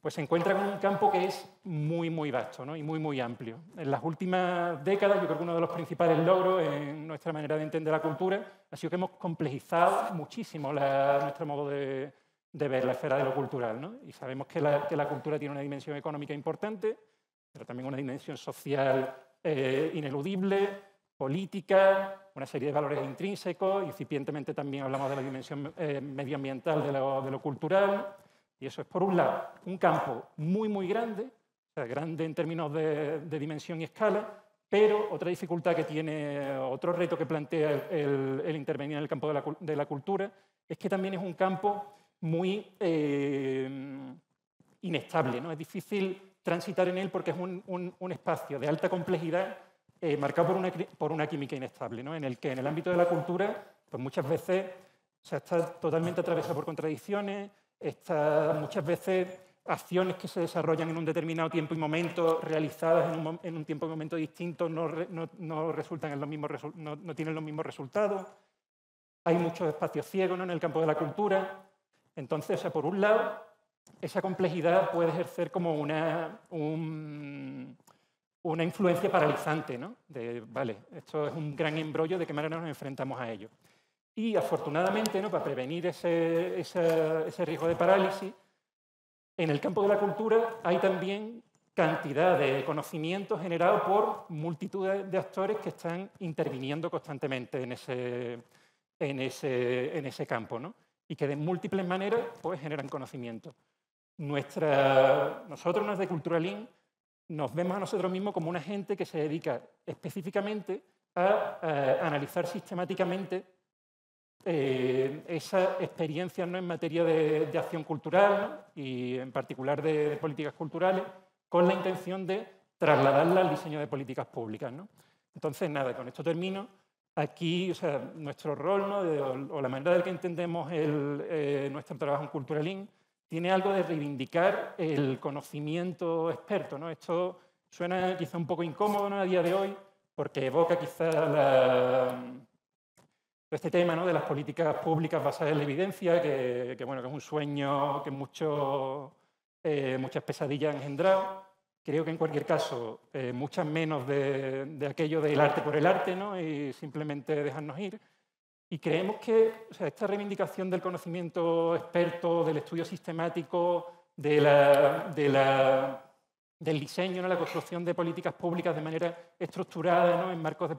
[SPEAKER 5] Pues se encuentra con un campo que es muy, muy vasto y muy, muy amplio. En las últimas décadas, yo creo que uno de los principales logros en nuestra manera de entender la cultura ha sido que hemos complejizado muchísimo nuestro modo de, ver la esfera de lo cultural. Y sabemos que la, cultura tiene una dimensión económica importante, pero también una dimensión social eh, ineludible, política, una serie de valores intrínsecos, incipientemente también hablamos de la dimensión eh, medioambiental, de lo, cultural, y eso es por un lado un campo muy, muy grande, grande en términos de, dimensión y escala, pero otra dificultad que tiene, otro reto que plantea el, intervenir en el campo de la, cultura, es que también es un campo muy eh, inestable, ¿no? es difícil transitar en él porque es un, un espacio de alta complejidad eh, marcado por una, por una química inestable, ¿no? en el que en el ámbito de la cultura, pues muchas veces se está totalmente atravesado por contradicciones, está muchas veces acciones que se desarrollan en un determinado tiempo y momento, realizadas en un, tiempo y momento distinto, no, no, no resultan en los mismos no, tienen los mismos resultados. Hay muchos espacios ciegos en el campo de la cultura. Entonces, o sea, por un lado, esa complejidad puede ejercer como una, un, una influencia paralizante, ¿no? De, vale, esto es un gran embrollo, ¿de qué manera nos enfrentamos a ello? Y afortunadamente, ¿no? para prevenir ese, ese, riesgo de parálisis, en el campo de la cultura hay también cantidad de conocimiento generado por multitud de actores que están interviniendo constantemente en ese, en ese, en ese campo, ¿no? y que de múltiples maneras pues, generan conocimiento. Nuestra, nosotros, nos de Culturalin, nos vemos a nosotros mismos como una gente que se dedica específicamente a, eh, analizar sistemáticamente eh, esa experiencia ¿no? en materia de, acción cultural y en particular de, políticas culturales con la intención de trasladarla al diseño de políticas públicas. Entonces, nada, con esto termino. Aquí, o sea, nuestro rol o, la manera de que entendemos eh, nuestro trabajo en Link tiene algo de reivindicar el conocimiento experto. ¿no? Esto suena quizá un poco incómodo a día de hoy, porque evoca quizá este tema ¿no? de las políticas públicas basadas en la evidencia, que, bueno, que es un sueño que eh, muchas pesadillas han engendrado. Creo que en cualquier caso, eh, muchas menos de, de, aquello del arte por el arte ¿no? y simplemente dejarnos ir. Y creemos que esta reivindicación del conocimiento experto, del estudio sistemático, del diseño, ¿no? la construcción de políticas públicas de manera estructurada, ¿no? en marcos de,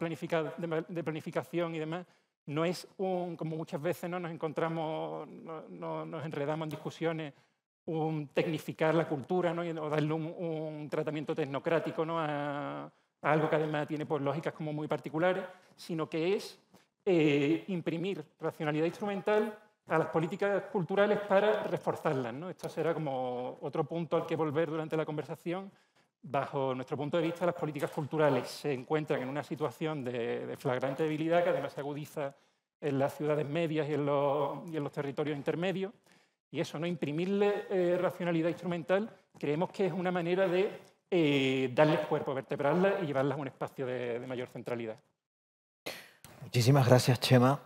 [SPEAKER 5] planificación y demás, no es un, como muchas veces ¿no? nos encontramos, no, nos enredamos en discusiones, un tecnificar la cultura ¿no? o darle un, tratamiento tecnocrático ¿no? a, algo que además tiene pues, lógicas como muy particulares, sino que es eh, imprimir racionalidad instrumental a las políticas culturales para reforzarlas. ¿no? Esto será como otro punto al que volver durante la conversación. Bajo nuestro punto de vista, las políticas culturales se encuentran en una situación de, flagrante debilidad que además se agudiza en las ciudades medias y en los, territorios intermedios. Y eso, ¿no? imprimirle eh, racionalidad instrumental, creemos que es una manera de eh, darle darles cuerpo, vertebrarlas y llevarlas a un espacio de mayor centralidad.
[SPEAKER 1] Muchísimas gracias, Chema.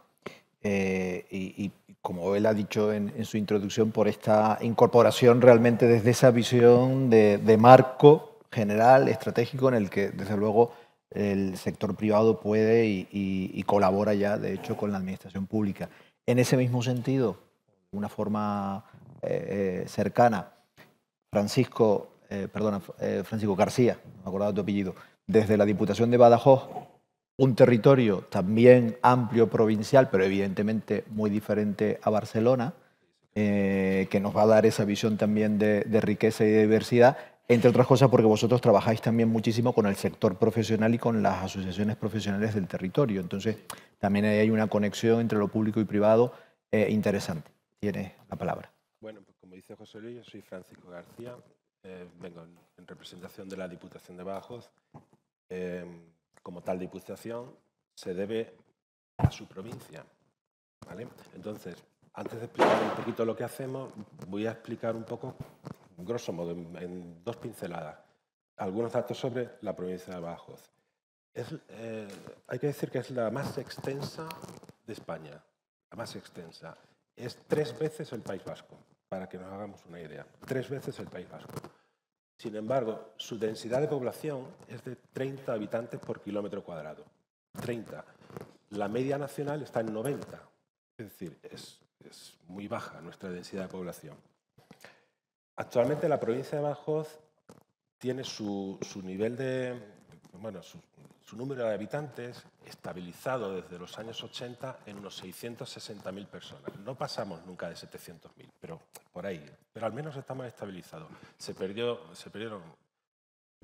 [SPEAKER 1] Eh, y, como él ha dicho en, su introducción, por esta incorporación realmente desde esa visión de, marco general, estratégico, en el que desde luego el sector privado puede y, colabora ya, de hecho, con la administración pública. En ese mismo sentido, de una forma eh, eh, cercana, Francisco, Francisco García, no me acordaba tu apellido, desde la Diputación de Badajoz, un territorio también amplio provincial, pero evidentemente muy diferente a Barcelona, eh, que nos va a dar esa visión también de, riqueza y de diversidad, entre otras cosas porque vosotros trabajáis también muchísimo con el sector profesional y con las asociaciones profesionales del territorio. Entonces, también hay una conexión entre lo público y privado eh, interesante. Tiene la
[SPEAKER 2] palabra.
[SPEAKER 6] Bueno, pues como dice José Luis, yo soy Francisco García, eh, vengo en, representación de la Diputación de Bajos como tal diputación, se debe a su provincia. Entonces, antes de explicar un poquito lo que hacemos, voy a explicar un poco, grosso modo, en, dos pinceladas, algunos datos sobre la provincia de Badajoz. Eh, hay que decir que es la más extensa de España, la más extensa. Es tres veces el País Vasco, para que nos hagamos una idea. Tres veces el País Vasco. Sin embargo, su densidad de población es de 30 habitantes por kilómetro cuadrado. 30. La media nacional está en 90. Es decir, es, muy baja nuestra densidad de población. Actualmente la provincia de Badajoz tiene su, su nivel de, bueno, su, su número de habitantes, estabilizado desde los años 80 en unos 660.000 personas. No pasamos nunca de 700.000, pero por ahí. Pero al menos estamos estabilizados. Se, perdió, se perdieron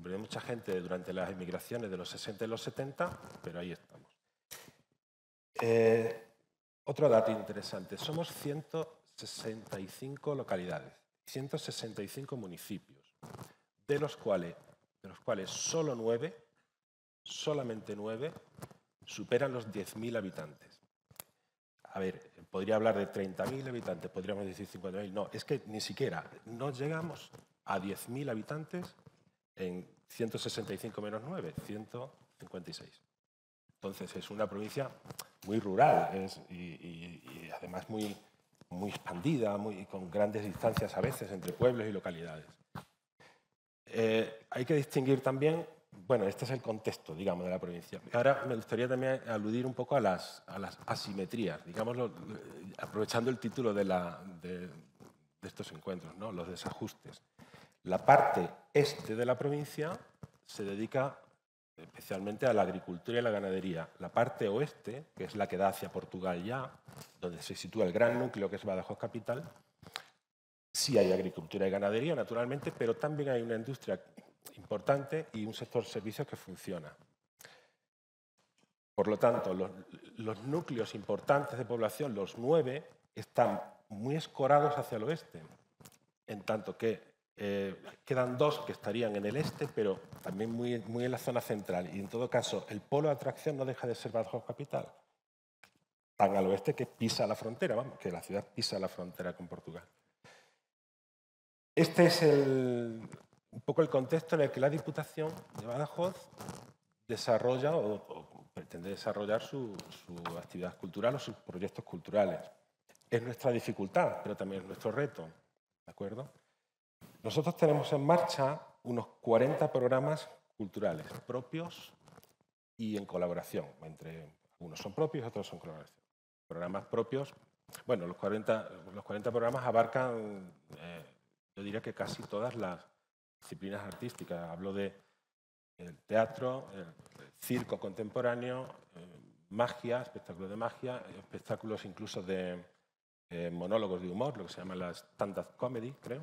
[SPEAKER 6] perdió mucha gente durante las inmigraciones de los 60 y los 70, pero ahí estamos. Eh, otro dato interesante. Somos 165 localidades, 165 municipios, de los cuales, de los cuales solo 9 solamente nueve superan los 10.000 habitantes. A ver, podría hablar de 30.000 habitantes, podríamos decir 50.000. No, es que ni siquiera, no llegamos a 10.000 habitantes en 165 menos 9, 156. Entonces es una provincia muy rural y, además muy, muy expandida, con grandes distancias a veces entre pueblos y localidades. Eh, hay que distinguir también bueno, este es el contexto, digamos, de la provincia. Ahora me gustaría también aludir un poco a las, asimetrías, digámoslo, eh, aprovechando el título de, estos encuentros, ¿no? los desajustes. La parte este de la provincia se dedica especialmente a la agricultura y la ganadería. La parte oeste, que es la que da hacia Portugal ya, donde se sitúa el gran núcleo que es Badajoz Capital, sí hay agricultura y ganadería, naturalmente, pero también hay una industria importante y un sector servicios que funciona. Por lo tanto, los, núcleos importantes de población, los nueve, están muy escorados hacia el oeste, en tanto que eh, quedan dos que estarían en el este, pero también muy, en la zona central. Y en todo caso, el polo de atracción no deja de ser Bajo capital, tan al oeste que pisa la frontera, vamos, que la ciudad pisa la frontera con Portugal. Este es el, un poco el contexto en el que la Diputación de Badajoz desarrolla o, pretende desarrollar su, actividad cultural o sus proyectos culturales. Es nuestra dificultad, pero también es nuestro reto. ¿De acuerdo? Nosotros tenemos en marcha unos 40 programas culturales propios y en colaboración. Entre, unos son propios, otros son colaboración. Programas propios, bueno, los 40, los 40 programas abarcan, eh, yo diría que casi todas las disciplinas artísticas. Hablo de el eh, teatro, el eh, circo contemporáneo, eh, magia, espectáculos de magia, espectáculos incluso de monólogos de humor, lo que se llama la stand-up comedy, creo.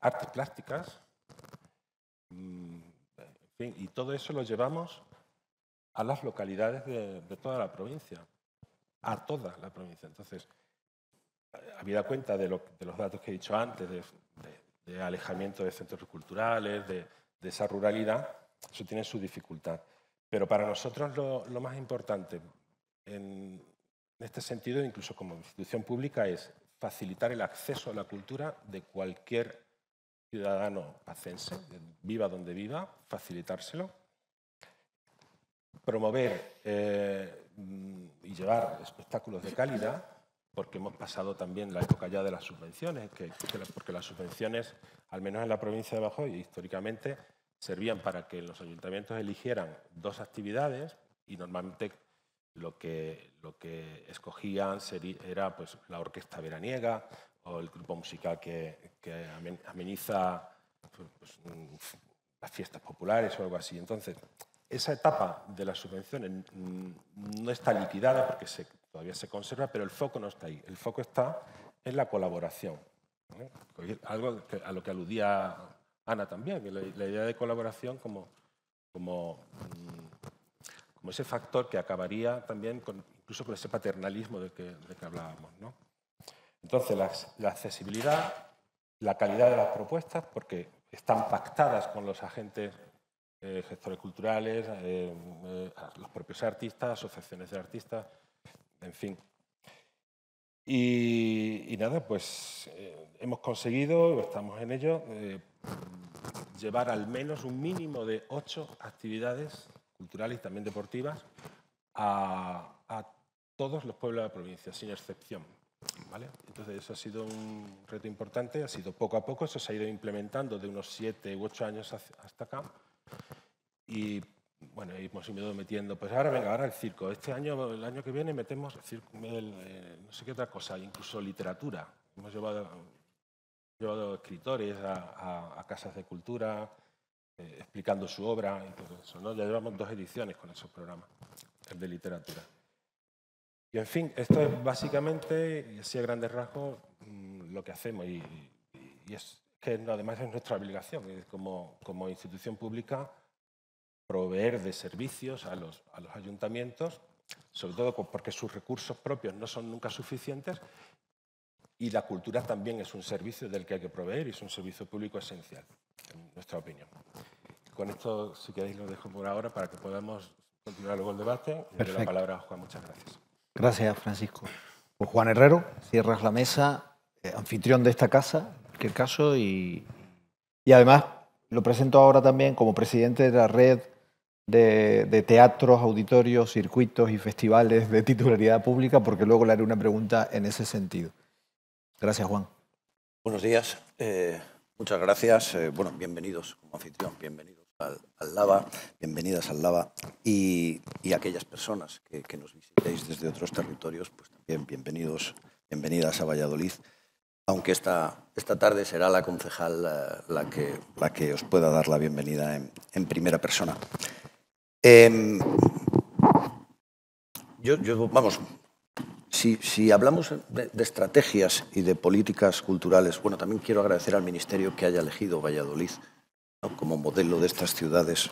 [SPEAKER 6] artes plásticas, mm, en y todo eso lo llevamos a las localidades de, toda la provincia, a toda la provincia. Entonces, habida cuenta de, de, los datos que he dicho antes, de de alejamiento de centros culturales, de, esa ruralidad, eso tiene su dificultad. Pero para nosotros lo, más importante en, este sentido, incluso como institución pública, es facilitar el acceso a la cultura de cualquier ciudadano pacense, viva donde viva, facilitárselo, promover eh, mm, y llevar espectáculos de calidad porque hemos pasado también la época ya de las subvenciones, que, porque las subvenciones, al menos en la provincia de Bajoy, históricamente servían para que los ayuntamientos eligieran dos actividades y normalmente lo que, lo que escogían era pues, la orquesta veraniega o el grupo musical que, ameniza pues, las fiestas populares o algo así. Entonces, esa etapa de la subvención mm, no está liquidada porque se, todavía se conserva, pero el foco no está ahí. El foco está en la colaboración. Algo a lo que aludía Ana también, la, idea de colaboración como, como, mm, como, ese factor que acabaría también con, incluso con ese paternalismo del que, de que hablábamos. Entonces, la, la, accesibilidad, la calidad de las propuestas, porque están pactadas con los agentes eh, gestores culturales, eh, eh, los propios artistas, asociaciones de artistas, en fin. Y, nada, pues hemos conseguido, estamos en ello, llevar al menos un mínimo de ocho actividades culturales y también deportivas a, a todos los pueblos de la provincia, sin excepción. ¿Vale? Entonces, eso ha sido un reto importante, ha sido poco a poco, eso se ha ido implementando de unos siete u ocho años hasta acá. Y bueno, hemos ido metiendo, pues ahora venga, ahora el circo. Este año, el año que viene, metemos el, eh, no sé qué otra cosa, incluso literatura. Hemos llevado, llevado escritores a, casas de cultura, eh, explicando su obra y todo eso. ¿no? Ya llevamos dos ediciones con esos programas, el de literatura. Y en fin, esto es básicamente, y así a grandes rasgos, mm, lo que hacemos. Y, y es que además es nuestra obligación, como, como institución pública proveer de servicios a los, a los ayuntamientos, sobre todo porque sus recursos propios no son nunca suficientes y la cultura también es un servicio del que hay que proveer y es un servicio público esencial, en nuestra opinión. Con esto, si queréis, lo dejo por ahora para que podamos continuar luego el debate. Y doy la palabra a Juan. Muchas gracias.
[SPEAKER 1] Gracias, Francisco. Pues, Juan Herrero, cierras la mesa, eh, anfitrión de esta casa, en caso, y, y además lo presento ahora también como presidente de la red de, teatros, auditorios, circuitos y festivales de titularidad pública, porque luego le haré una pregunta en ese sentido.
[SPEAKER 7] Gracias, Juan. Buenos días, eh, muchas gracias. Eh, bueno, bienvenidos como anfitrión, bienvenidos al, LAVA, bienvenidas al LAVA y, aquellas personas que, nos visitéis desde otros territorios, pues también bienvenidos, bienvenidas a Valladolid. Aunque esta, esta tarde será la concejal eh, la, que, la que os pueda dar la bienvenida en primera persona. Em, yo, vamos, si, hablamos de, estrategias y de políticas culturales, bueno, también quiero agradecer al Ministerio que haya elegido Valladolid como modelo de estas ciudades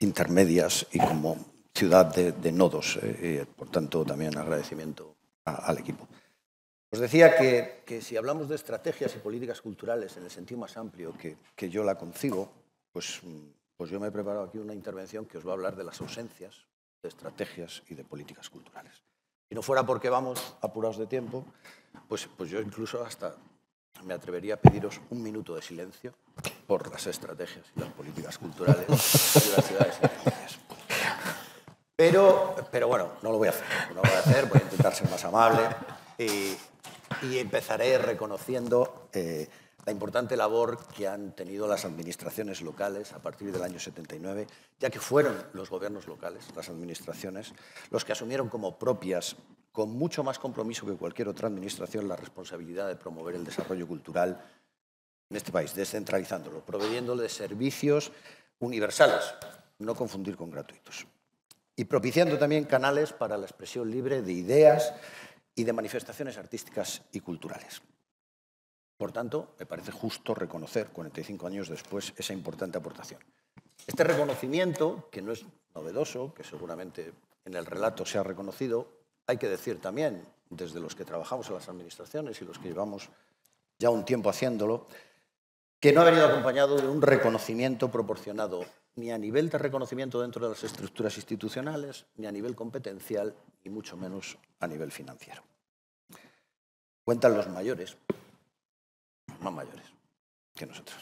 [SPEAKER 7] intermedias y como ciudad de, nodos. ¿eh? Eh, por tanto, también agradecimiento al equipo. Os decía que, si hablamos de estrategias y políticas culturales en el sentido más amplio que, que yo la concibo, pues mm, pues yo me he preparado aquí una intervención que os va a hablar de las ausencias, de estrategias y de políticas culturales. Si no fuera porque vamos apurados de tiempo, pues, pues yo incluso hasta me atrevería a pediros un minuto de silencio por las estrategias y las políticas culturales de las ciudades. Pero, pero bueno, no lo voy a hacer, no lo voy a hacer, voy a intentar ser más amable y, empezaré reconociendo eh, la importante labor que han tenido las administraciones locales a partir del año 79, ya que fueron los gobiernos locales, las administraciones, los que asumieron como propias, con mucho más compromiso que cualquier otra administración, la responsabilidad de promover el desarrollo cultural en este país, descentralizándolo, proveyéndole servicios universales, no confundir con gratuitos, y propiciando también canales para la expresión libre de ideas y de manifestaciones artísticas y culturales. Por tanto, me parece justo reconocer 45 años después esa importante aportación. Este reconocimiento, que no es novedoso, que seguramente en el relato se ha reconocido, hay que decir también, desde los que trabajamos en las administraciones y los que llevamos ya un tiempo haciéndolo, que no ha venido acompañado de un reconocimiento proporcionado ni a nivel de reconocimiento dentro de las estructuras institucionales, ni a nivel competencial, y mucho menos a nivel financiero. Cuentan los mayores más mayores que nosotros.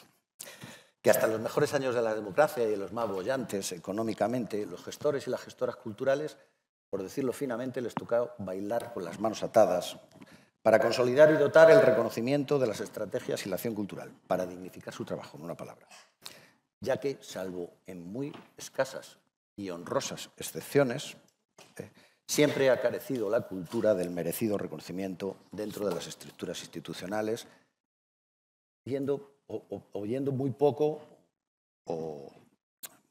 [SPEAKER 7] Que hasta los mejores años de la democracia y en los más bollantes económicamente, los gestores y las gestoras culturales, por decirlo finamente, les toca bailar con las manos atadas para consolidar y dotar el reconocimiento de las estrategias y la acción cultural, para dignificar su trabajo, en una palabra. Ya que, salvo en muy escasas y honrosas excepciones, eh, siempre ha carecido la cultura del merecido reconocimiento dentro de las estructuras institucionales o, oyendo muy poco o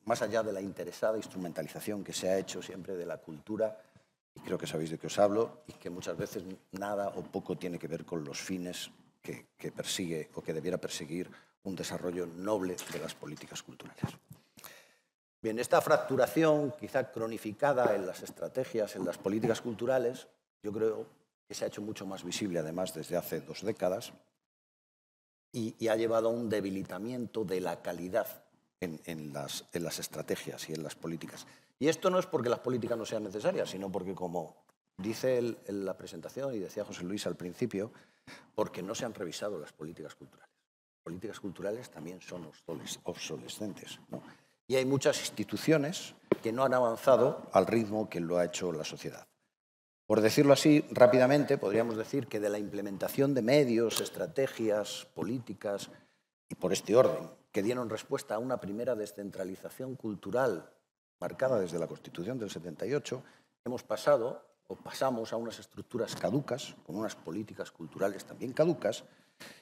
[SPEAKER 7] más allá de la interesada instrumentalización que se ha hecho siempre de la cultura, y creo que sabéis de qué os hablo, y que muchas veces nada o poco tiene que ver con los fines que, que persigue o que debiera perseguir un desarrollo noble de las políticas culturales. Bien, esta fracturación, quizá cronificada en las estrategias, en las políticas culturales, yo creo que se ha hecho mucho más visible, además, desde hace dos décadas, y, ha llevado a un debilitamiento de la calidad en, las, estrategias y en las políticas. Y esto no es porque las políticas no sean necesarias, sino porque, como dice en la presentación y decía José Luis al principio, porque no se han revisado las políticas culturales. Las políticas culturales también son obsolescentes. Y hay muchas instituciones que no han avanzado al ritmo que lo ha hecho la sociedad. Por decirlo así, rápidamente podríamos decir que de la implementación de medios, estrategias, políticas, y por este orden, que dieron respuesta a una primera descentralización cultural marcada desde la Constitución del 78, hemos pasado o pasamos a unas estructuras caducas, con unas políticas culturales también caducas,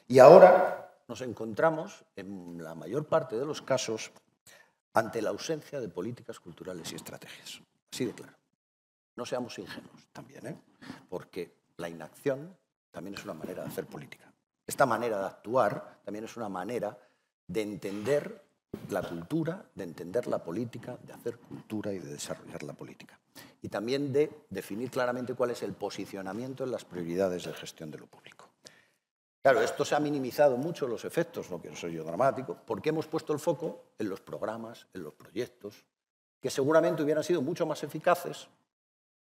[SPEAKER 7] y ahora nos encontramos, en la mayor parte de los casos, ante la ausencia de políticas culturales y estrategias. Así de claro. No seamos ingenuos también, ¿eh? porque la inacción también es una manera de hacer política. Esta manera de actuar también es una manera de entender la cultura, de entender la política, de hacer cultura y de desarrollar la política. Y también de definir claramente cuál es el posicionamiento en las prioridades de gestión de lo público. Claro, esto se ha minimizado mucho los efectos, lo no soy yo dramático, porque hemos puesto el foco en los programas, en los proyectos, que seguramente hubieran sido mucho más eficaces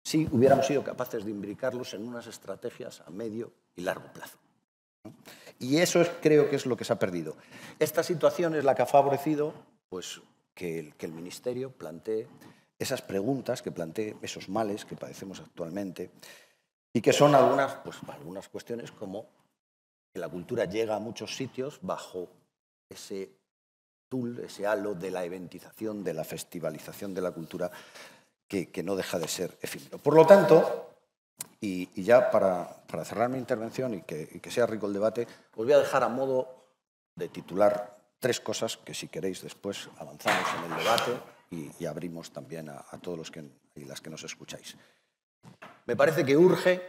[SPEAKER 7] si hubiéramos sido capaces de imbricarlos en unas estrategias a medio y largo plazo. Y eso creo que es lo que se ha perdido. Esta situación es la que ha favorecido pues, que, el, que el Ministerio plantee esas preguntas, que plantee esos males que padecemos actualmente y que son algunas, pues, algunas cuestiones como que la cultura llega a muchos sitios bajo ese tul, ese halo de la eventización, de la festivalización de la cultura que, no deja de ser efímero. Por lo tanto, y, ya para, cerrar mi intervención y que, sea rico el debate, os voy a dejar a modo de titular tres cosas que si queréis después avanzamos en el debate y, abrimos también a, todos los que, y las que nos escucháis. Me parece que urge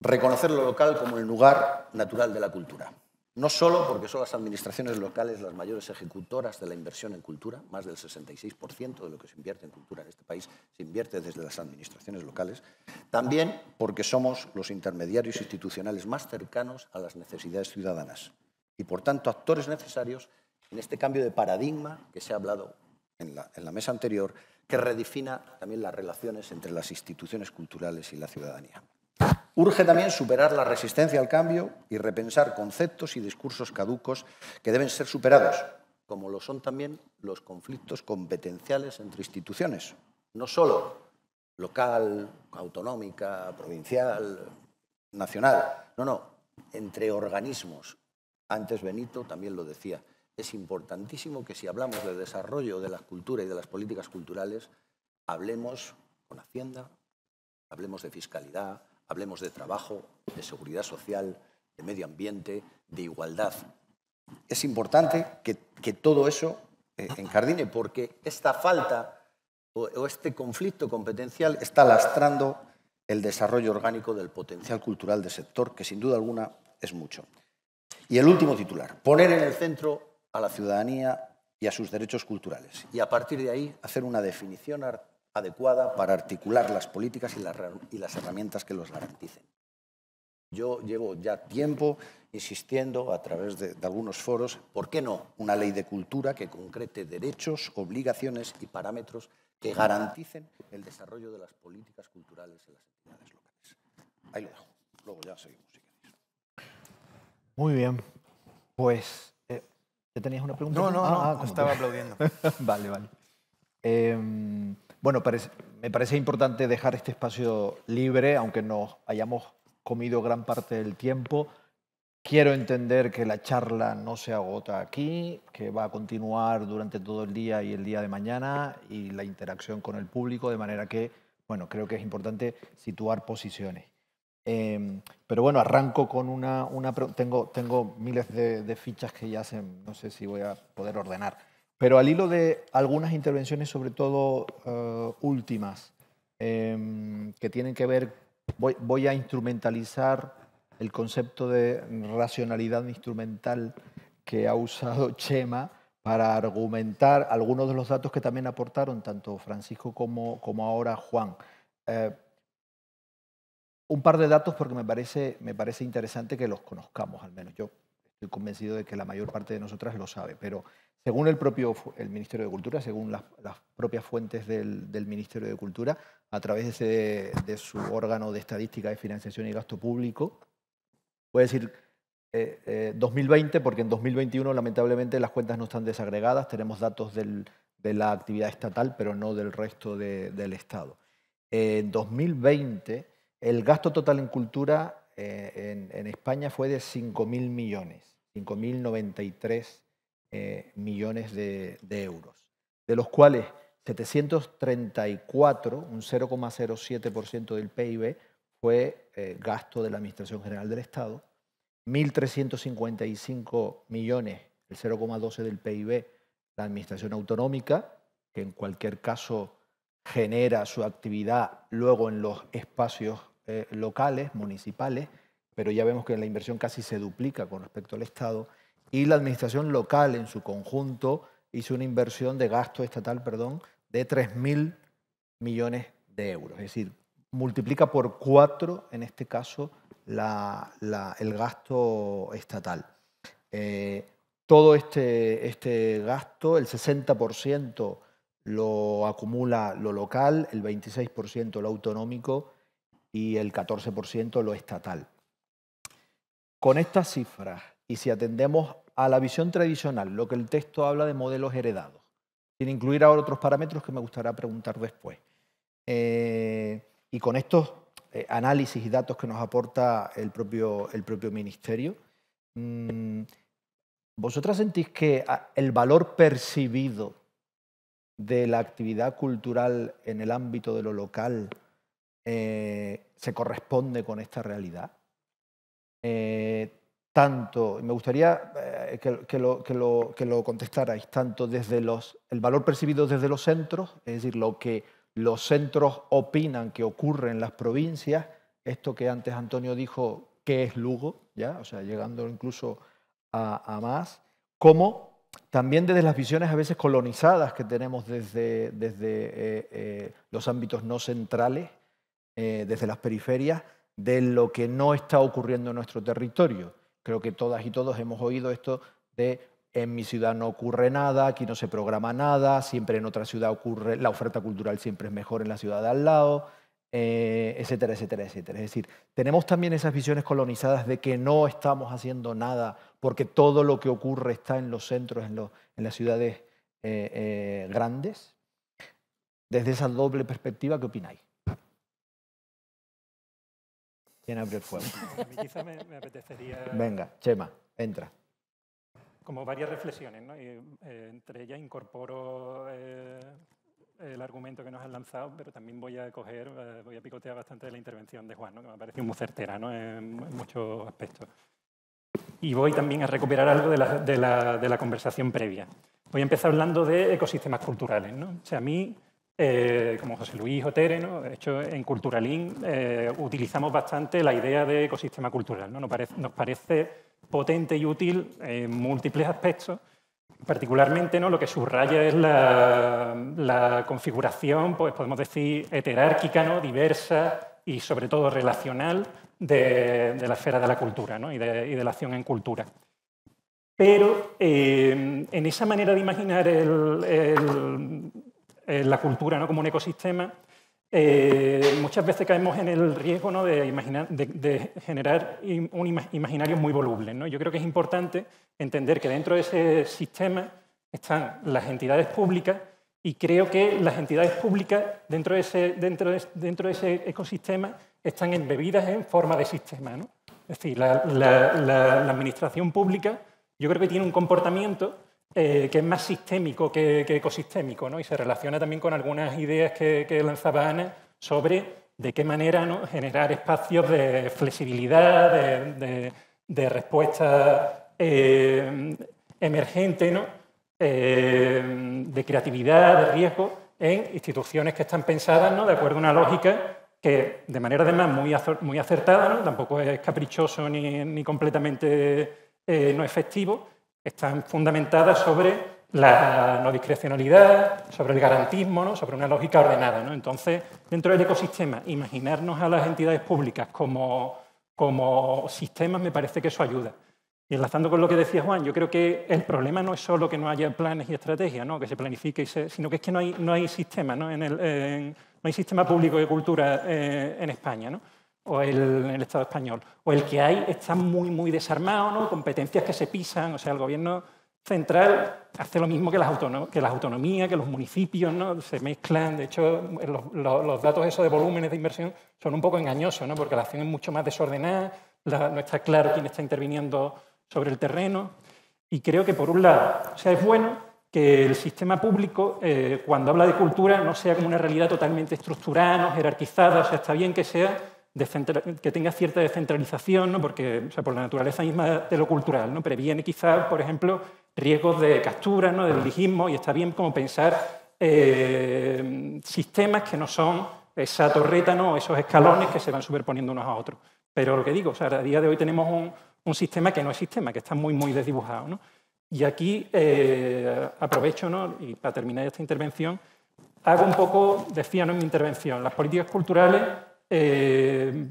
[SPEAKER 7] reconocer lo local como el lugar natural de la cultura. No solo porque son las administraciones locales las mayores ejecutoras de la inversión en cultura, más del 66% de lo que se invierte en cultura en este país se invierte desde las administraciones locales, también porque somos los intermediarios institucionales más cercanos a las necesidades ciudadanas y, por tanto, actores necesarios en este cambio de paradigma que se ha hablado en la, mesa anterior, que redefina también las relaciones entre las instituciones culturales y la ciudadanía. Urge también superar la resistencia al cambio y repensar conceptos y discursos caducos que deben ser superados, como lo son también los conflictos competenciales entre instituciones, no solo local, autonómica, provincial, nacional, no, no, entre organismos. Antes Benito también lo decía, es importantísimo que si hablamos del desarrollo de la cultura y de las políticas culturales, hablemos con Hacienda, hablemos de fiscalidad, Hablemos de trabajo, de seguridad social, de medio ambiente, de igualdad. Es importante que, todo eso eh, encardine porque esta falta o, este conflicto competencial está lastrando el desarrollo orgánico del potencial cultural del sector, que sin duda alguna es mucho. Y el último titular, poner en el centro a la ciudadanía y a sus derechos culturales. Y a partir de ahí hacer una definición artística adecuada para articular las políticas y las, herramientas que los garanticen. Yo llevo ya tiempo insistiendo a través de, algunos foros, ¿por qué no una ley de cultura que concrete derechos, obligaciones y parámetros que garanticen el desarrollo de las políticas culturales en las entidades locales? Ahí lo dejo. Luego ya seguimos.
[SPEAKER 1] Muy bien. Pues, ¿te eh, tenías una pregunta? No, no, ah, ah, estaba aplaudiendo. vale, vale. Em, bueno, me parece importante dejar este espacio libre, aunque nos hayamos comido gran parte del tiempo. Quiero entender que la charla no se agota aquí, que va a continuar durante todo el día y el día de mañana y la interacción con el público, de manera que, bueno, creo que es importante situar posiciones. Em, pero bueno, arranco con una... pregunta. tengo, tengo miles de, de fichas que ya se, no sé si voy a poder ordenar. Pero al hilo de algunas intervenciones, sobre todo eh, últimas, em, que tienen que ver, voy, a instrumentalizar el concepto de racionalidad instrumental que ha usado Chema para argumentar algunos de los datos que también aportaron tanto Francisco como, como ahora Juan. Eh, un par de datos porque me parece, me parece interesante que los conozcamos, al menos yo estoy convencido de que la mayor parte de nosotras lo sabe, pero según el propio el Ministerio de Cultura, según las, propias fuentes del, Ministerio de Cultura, a través de, su órgano de estadística de financiación y gasto público, puede decir 2020, eh, eh, porque en 2021 lamentablemente las cuentas no están desagregadas, tenemos datos de la actividad estatal, pero no del resto del Estado. En 2020, el gasto total en cultura eh, en, en España fue de 5.000 millones, 5.093 eh, millones de, euros, de los cuales 734, un 0,07% del PIB, fue eh, gasto de la Administración General del Estado, 1.355 millones, el 0,12 del PIB, la Administración Autonómica, que en cualquier caso genera su actividad luego en los espacios eh, locales, municipales, pero ya vemos que la inversión casi se duplica con respecto al Estado, y la administración local en su conjunto hizo una inversión de gasto estatal, perdón, de 3.000 millones de euros. Es decir, multiplica por cuatro, en este caso, el gasto estatal. Eh, todo este, este gasto, el 60% lo acumula lo local, el 26% lo autonómico y el 14% lo estatal. Con estas cifras, y si atendemos a la visión tradicional, lo que el texto habla de modelos heredados, sin incluir ahora otros parámetros que me gustaría preguntar después. Eh, y con estos eh, análisis y datos que nos aporta el propio, ministerio, mm, ¿vosotras sentís que ah, el valor percibido de la actividad cultural en el ámbito de lo local eh, se corresponde con esta realidad? tanto, me gustaría eh, que, lo, que, lo, contestarais, tanto desde los, el valor percibido desde los centros, es decir, lo que los centros opinan que ocurre en las provincias, esto que antes Antonio dijo, que es Lugo, ya, o sea, llegando incluso a, más, como también desde las visiones a veces colonizadas que tenemos desde, desde eh, eh, los ámbitos no centrales, desde las periferias, de lo que no está ocurriendo en nuestro territorio. Creo que todas y todos hemos oído esto de en mi ciudad no ocurre nada, aquí no se programa nada, siempre en otra ciudad ocurre, la oferta cultural siempre es mejor en la ciudad de al lado, eh, etcétera, etcétera, etcétera. Es decir, tenemos también esas visiones colonizadas de que no estamos haciendo nada porque todo lo que ocurre está en los centros, en, los, en las ciudades eh, eh, grandes. Desde esa doble perspectiva, ¿qué opináis? ¿Quién abre el fuego?
[SPEAKER 5] A me, apetecería... Venga,
[SPEAKER 1] Chema, entra
[SPEAKER 5] como varias reflexiones, eh, entre ellas incorporo eh, el argumento que nos han lanzado, pero también voy a coger, eh, voy a picotear bastante de la intervención de Juan, que me ha muy certera ¿no? en, muchos aspectos. Y voy también a recuperar algo de la, de la conversación previa. Voy a empezar hablando de ecosistemas culturales. ¿no? O sea, a mí eh, como José Luis o hecho en Culturalín eh, utilizamos bastante la idea de ecosistema cultural. ¿no? Nos, parece, potente y útil en múltiples aspectos. Particularmente ¿no? lo que subraya es la, configuración, pues podemos decir, heterárquica, ¿no? diversa y sobre todo relacional de, la esfera de la cultura y, de, la acción en cultura. Pero eh, en esa manera de imaginar el eh, la cultura ¿no? como un ecosistema, eh, muchas veces caemos en el riesgo ¿no? de, imaginar, de, generar un imaginario muy voluble. ¿no? Yo creo que es importante entender que dentro de ese sistema están las entidades públicas y creo que las entidades públicas dentro de ese, dentro de, dentro ese ecosistema están embebidas en forma de sistema. ¿no? Es decir, la administración pública yo creo que tiene un comportamiento eh, que es más sistémico que, ecosistémico, ¿no? y se relaciona también con algunas ideas que, lanzaba Ana sobre de qué manera generar espacios de flexibilidad, de, respuesta eh, emergente, eh, de creatividad, de riesgo, en instituciones que están pensadas ¿no? de acuerdo a una lógica que, de manera además muy, muy acertada, tampoco es caprichoso ni, completamente no efectivo, están fundamentadas sobre la no discrecionalidad, sobre el garantismo, sobre una lógica ordenada. ¿no? Entonces, dentro del ecosistema, imaginarnos a las entidades públicas como, como sistemas me parece que eso ayuda. Y enlazando con lo que decía Juan, yo creo que el problema no es solo que no haya planes y estrategias, que se planifique, sino que es que no hay, no hay sistema, ¿no? hay sistema público de cultura eh, en España. ¿no? o el, Estado español, o el que hay está muy, muy desarmado, ¿no? competencias que se pisan, o sea, el gobierno central hace lo mismo que las, autonomías, que los municipios, ¿no? se mezclan, de hecho, los, datos esos de volúmenes de inversión son un poco engañosos, ¿no? porque la acción es mucho más desordenada, no está claro quién está interviniendo sobre el terreno, y creo que por un lado, o sea, es bueno que el sistema público, eh, cuando habla de cultura, no sea como una realidad totalmente estructurada, no jerarquizada, o sea, está bien que sea que tenga cierta descentralización, ¿no? porque o sea, por la naturaleza misma de lo cultural, ¿no? previene quizás, por ejemplo, riesgos de captura, ¿no? de dirigismo, y está bien como pensar eh, sistemas que no son esa torreta, ¿no? esos escalones que se van superponiendo unos a otros. Pero lo que digo, o sea, a día de hoy tenemos un, sistema que no es sistema, que está muy, muy desdibujado. ¿no? Y aquí eh, aprovecho, ¿no? y para terminar esta intervención, hago un poco, decía en mi intervención, las políticas culturales eh,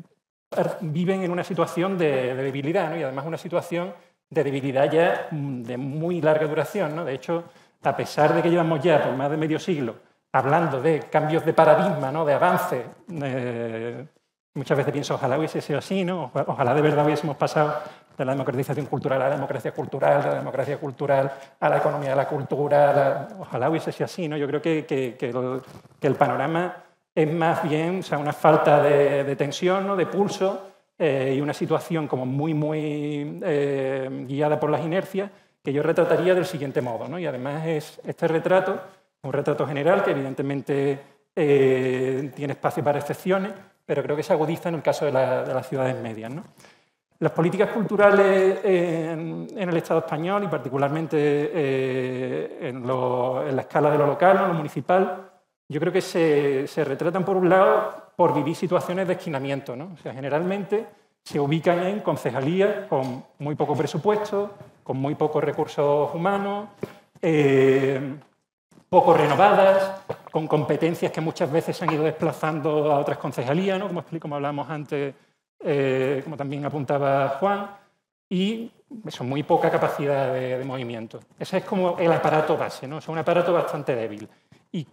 [SPEAKER 5] er, viven en una situación de, debilidad, ¿no? y además una situación de debilidad ya mm, de muy larga duración. ¿no? De hecho, a pesar de que llevamos ya por más de medio siglo hablando de cambios de paradigma, ¿no? de avance, eh, muchas veces pienso, ojalá hubiese sido así, ¿no? ojalá de verdad hubiésemos pasado de la democratización cultural a la democracia cultural, de la democracia cultural a la economía de la cultura, ojalá hubiese sido así. ¿no? Yo creo que, que, que el panorama es más bien o sea, una falta de, tensión, de pulso eh, y una situación como muy, muy eh, guiada por las inercias que yo retrataría del siguiente modo. Y además es este retrato, un retrato general que evidentemente eh, tiene espacio para excepciones, pero creo que se agudiza en el caso de, las ciudades medias. ¿no? Las políticas culturales en, el Estado español y particularmente en, la escala de lo local, en lo municipal, yo creo que se, retratan, por un lado, por vivir situaciones de esquinamiento. ¿no? O sea, generalmente se ubican en concejalías con muy poco presupuesto, con muy pocos recursos humanos, eh, poco renovadas, con competencias que muchas veces se han ido desplazando a otras concejalías, ¿no? como, como hablábamos antes, eh, como también apuntaba Juan, y son muy poca capacidad de, movimiento. Ese es como el aparato base, ¿no? es un aparato bastante débil y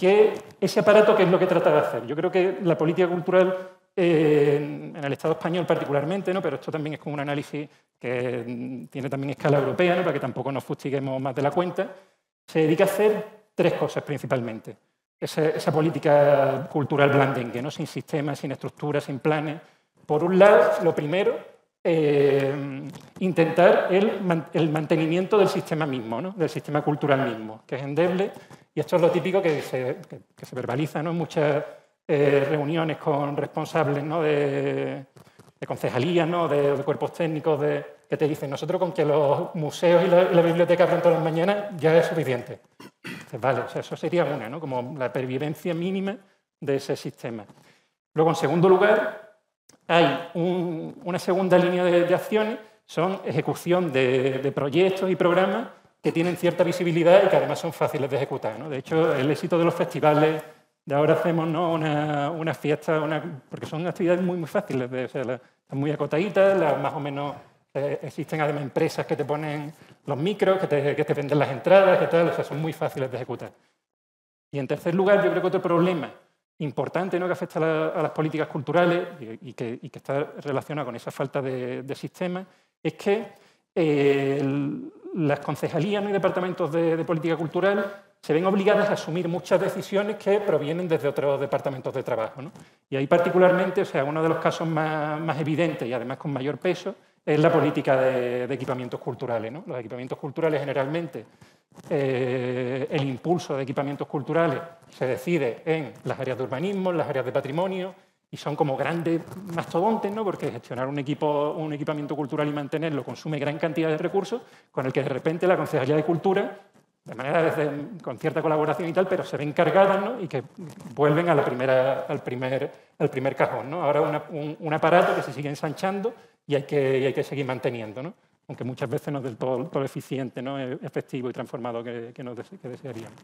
[SPEAKER 5] ese aparato qué es lo que trata de hacer. Yo creo que la política cultural eh, en el Estado español particularmente, ¿no? pero esto también es como un análisis que mm, tiene también escala europea, para que tampoco nos fustiguemos más de la cuenta, se dedica a hacer tres cosas principalmente. Esa, política cultural blandengue, ¿no? sin sistemas, sin estructuras, sin planes. Por un lado, lo primero, eh, intentar el, el, mantenimiento del sistema mismo, ¿no? del sistema cultural mismo, que es endeble y esto es lo típico que se, que, se verbaliza ¿no? en muchas eh, reuniones con responsables ¿no? de, concejalías, ¿no? de, cuerpos técnicos, de, que te dicen, nosotros con que los museos y la, biblioteca pronto todas las mañanas ya es suficiente. vale, o sea, eso sería una, ¿no? como la pervivencia mínima de ese sistema. Luego, en segundo lugar, hay una segunda línea de, acciones, son ejecución de, de proyectos y programas que tienen cierta visibilidad y que además son fáciles de ejecutar. De hecho, el éxito de los festivales, de ahora hacemos ¿no? una, fiesta, una, porque son actividades muy, muy fáciles, de, muy acotaditas, las más o menos eh, existen además empresas que te ponen los micros, que te, venden las entradas, que tal, o sea, son muy fáciles de ejecutar. Y en tercer lugar, yo creo que otro problema importante ¿no? que afecta a, las políticas culturales y, que, está relacionado con esa falta de, sistema es que eh, las concejalías y departamentos de, política cultural se ven obligadas a asumir muchas decisiones que provienen desde otros departamentos de trabajo. Y ahí particularmente, o sea, uno de los casos más, evidentes y además con mayor peso es la política de, equipamientos culturales. ¿no? Los equipamientos culturales generalmente, eh, el impulso de equipamientos culturales se decide en las áreas de urbanismo, en las áreas de patrimonio, y son como grandes mastodontes, ¿no? porque gestionar un, equipo, un equipamiento cultural y mantenerlo consume gran cantidad de recursos, con el que de repente la Consejería de Cultura, de manera con cierta colaboración y tal, pero se ven cargadas ¿no? y que vuelven a la primera, al, primer, al primer cajón. ¿no? Ahora un, aparato que se sigue ensanchando y hay que, hay que seguir manteniendo, ¿no? aunque muchas veces no es del todo, todo eficiente, ¿no? efectivo y transformado que, que nos que desearíamos.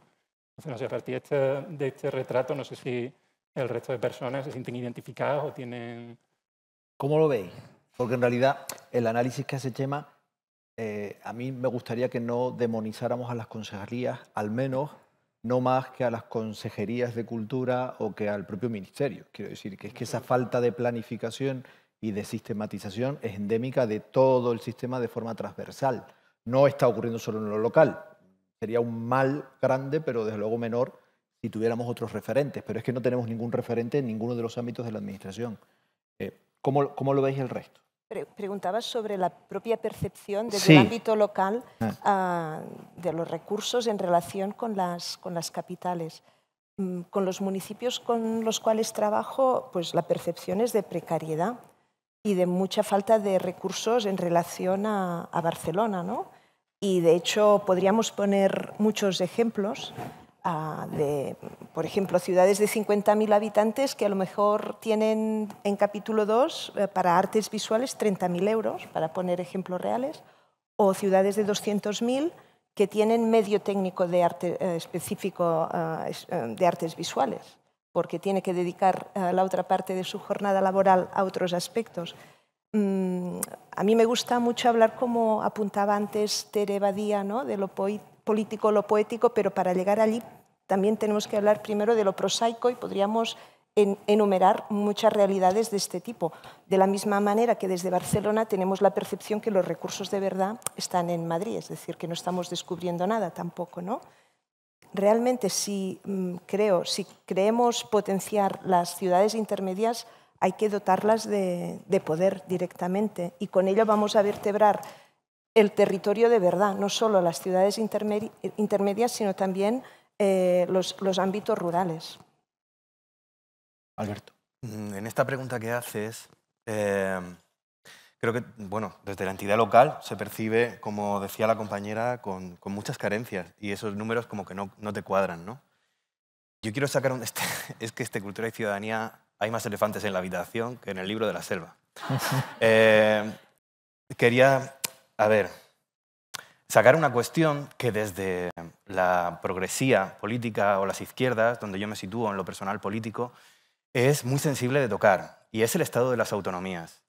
[SPEAKER 5] Entonces, a partir este, de este retrato, no sé si el resto de personas se sienten identificadas o tienen...
[SPEAKER 1] ¿Cómo lo veis? Porque en realidad el análisis que hace Chema, eh, a mí me gustaría que no demonizáramos a las consejerías, al menos no más que a las consejerías de cultura o que al propio ministerio. Quiero decir que es que esa falta de planificación y de sistematización es endémica de todo el sistema de forma transversal. No está ocurriendo solo en lo local. Sería un mal grande, pero desde luego menor si tuviéramos otros referentes, pero es que no tenemos ningún referente en ninguno de los ámbitos de la Administración. Eh, ¿cómo, ¿cómo, lo veis el resto?
[SPEAKER 3] Preguntabas sobre la propia percepción desde el ámbito local ah. Ah, de los recursos en relación con las, con las capitales. Mm, con los municipios con los cuales trabajo, pues la percepción es de precariedad y de mucha falta de recursos en relación a, a Barcelona. ¿no? Y de hecho podríamos poner muchos ejemplos de, por ejemplo, ciudades de 50.000 habitantes que a lo mejor tienen en capítulo 2 eh, para artes visuales 30.000 euros, para poner ejemplos reales, o ciudades de 200.000 que tienen medio técnico de arte eh, específico eh, de artes visuales, porque tiene que dedicar la otra parte de su jornada laboral a otros aspectos. Mm, a mí me gusta mucho hablar, como apuntaba antes Tere Badía, ¿no? de lo político, lo poético, pero para llegar allí también tenemos que hablar primero de lo prosaico y podríamos enumerar muchas realidades de este tipo. De la misma manera que desde Barcelona tenemos la percepción que los recursos de verdad están en Madrid, es decir, que no estamos descubriendo nada tampoco, ¿no? Realmente, si mm, creo, si creemos potenciar las ciudades intermedias, hay que dotarlas de poder directamente y con ello vamos a vertebrar el territorio de verdad, no solo las ciudades intermedias, sino también eh, los, ámbitos rurales.
[SPEAKER 2] Alberto. Mm, en esta pregunta que haces, em, creo que, bueno, desde la entidad local se percibe, como decía la compañera, con, muchas carencias y esos números como que no, te cuadran, ¿no? Yo quiero sacar un... Este, es que este Cultura y Ciudadanía hay más elefantes en la habitación que en el libro de la selva. Eh, quería... A ver, sacar una cuestión que desde la progresía política o las izquierdas, donde yo me sitúo en lo personal político, es muy sensible de tocar, y es el estado de las autonomías,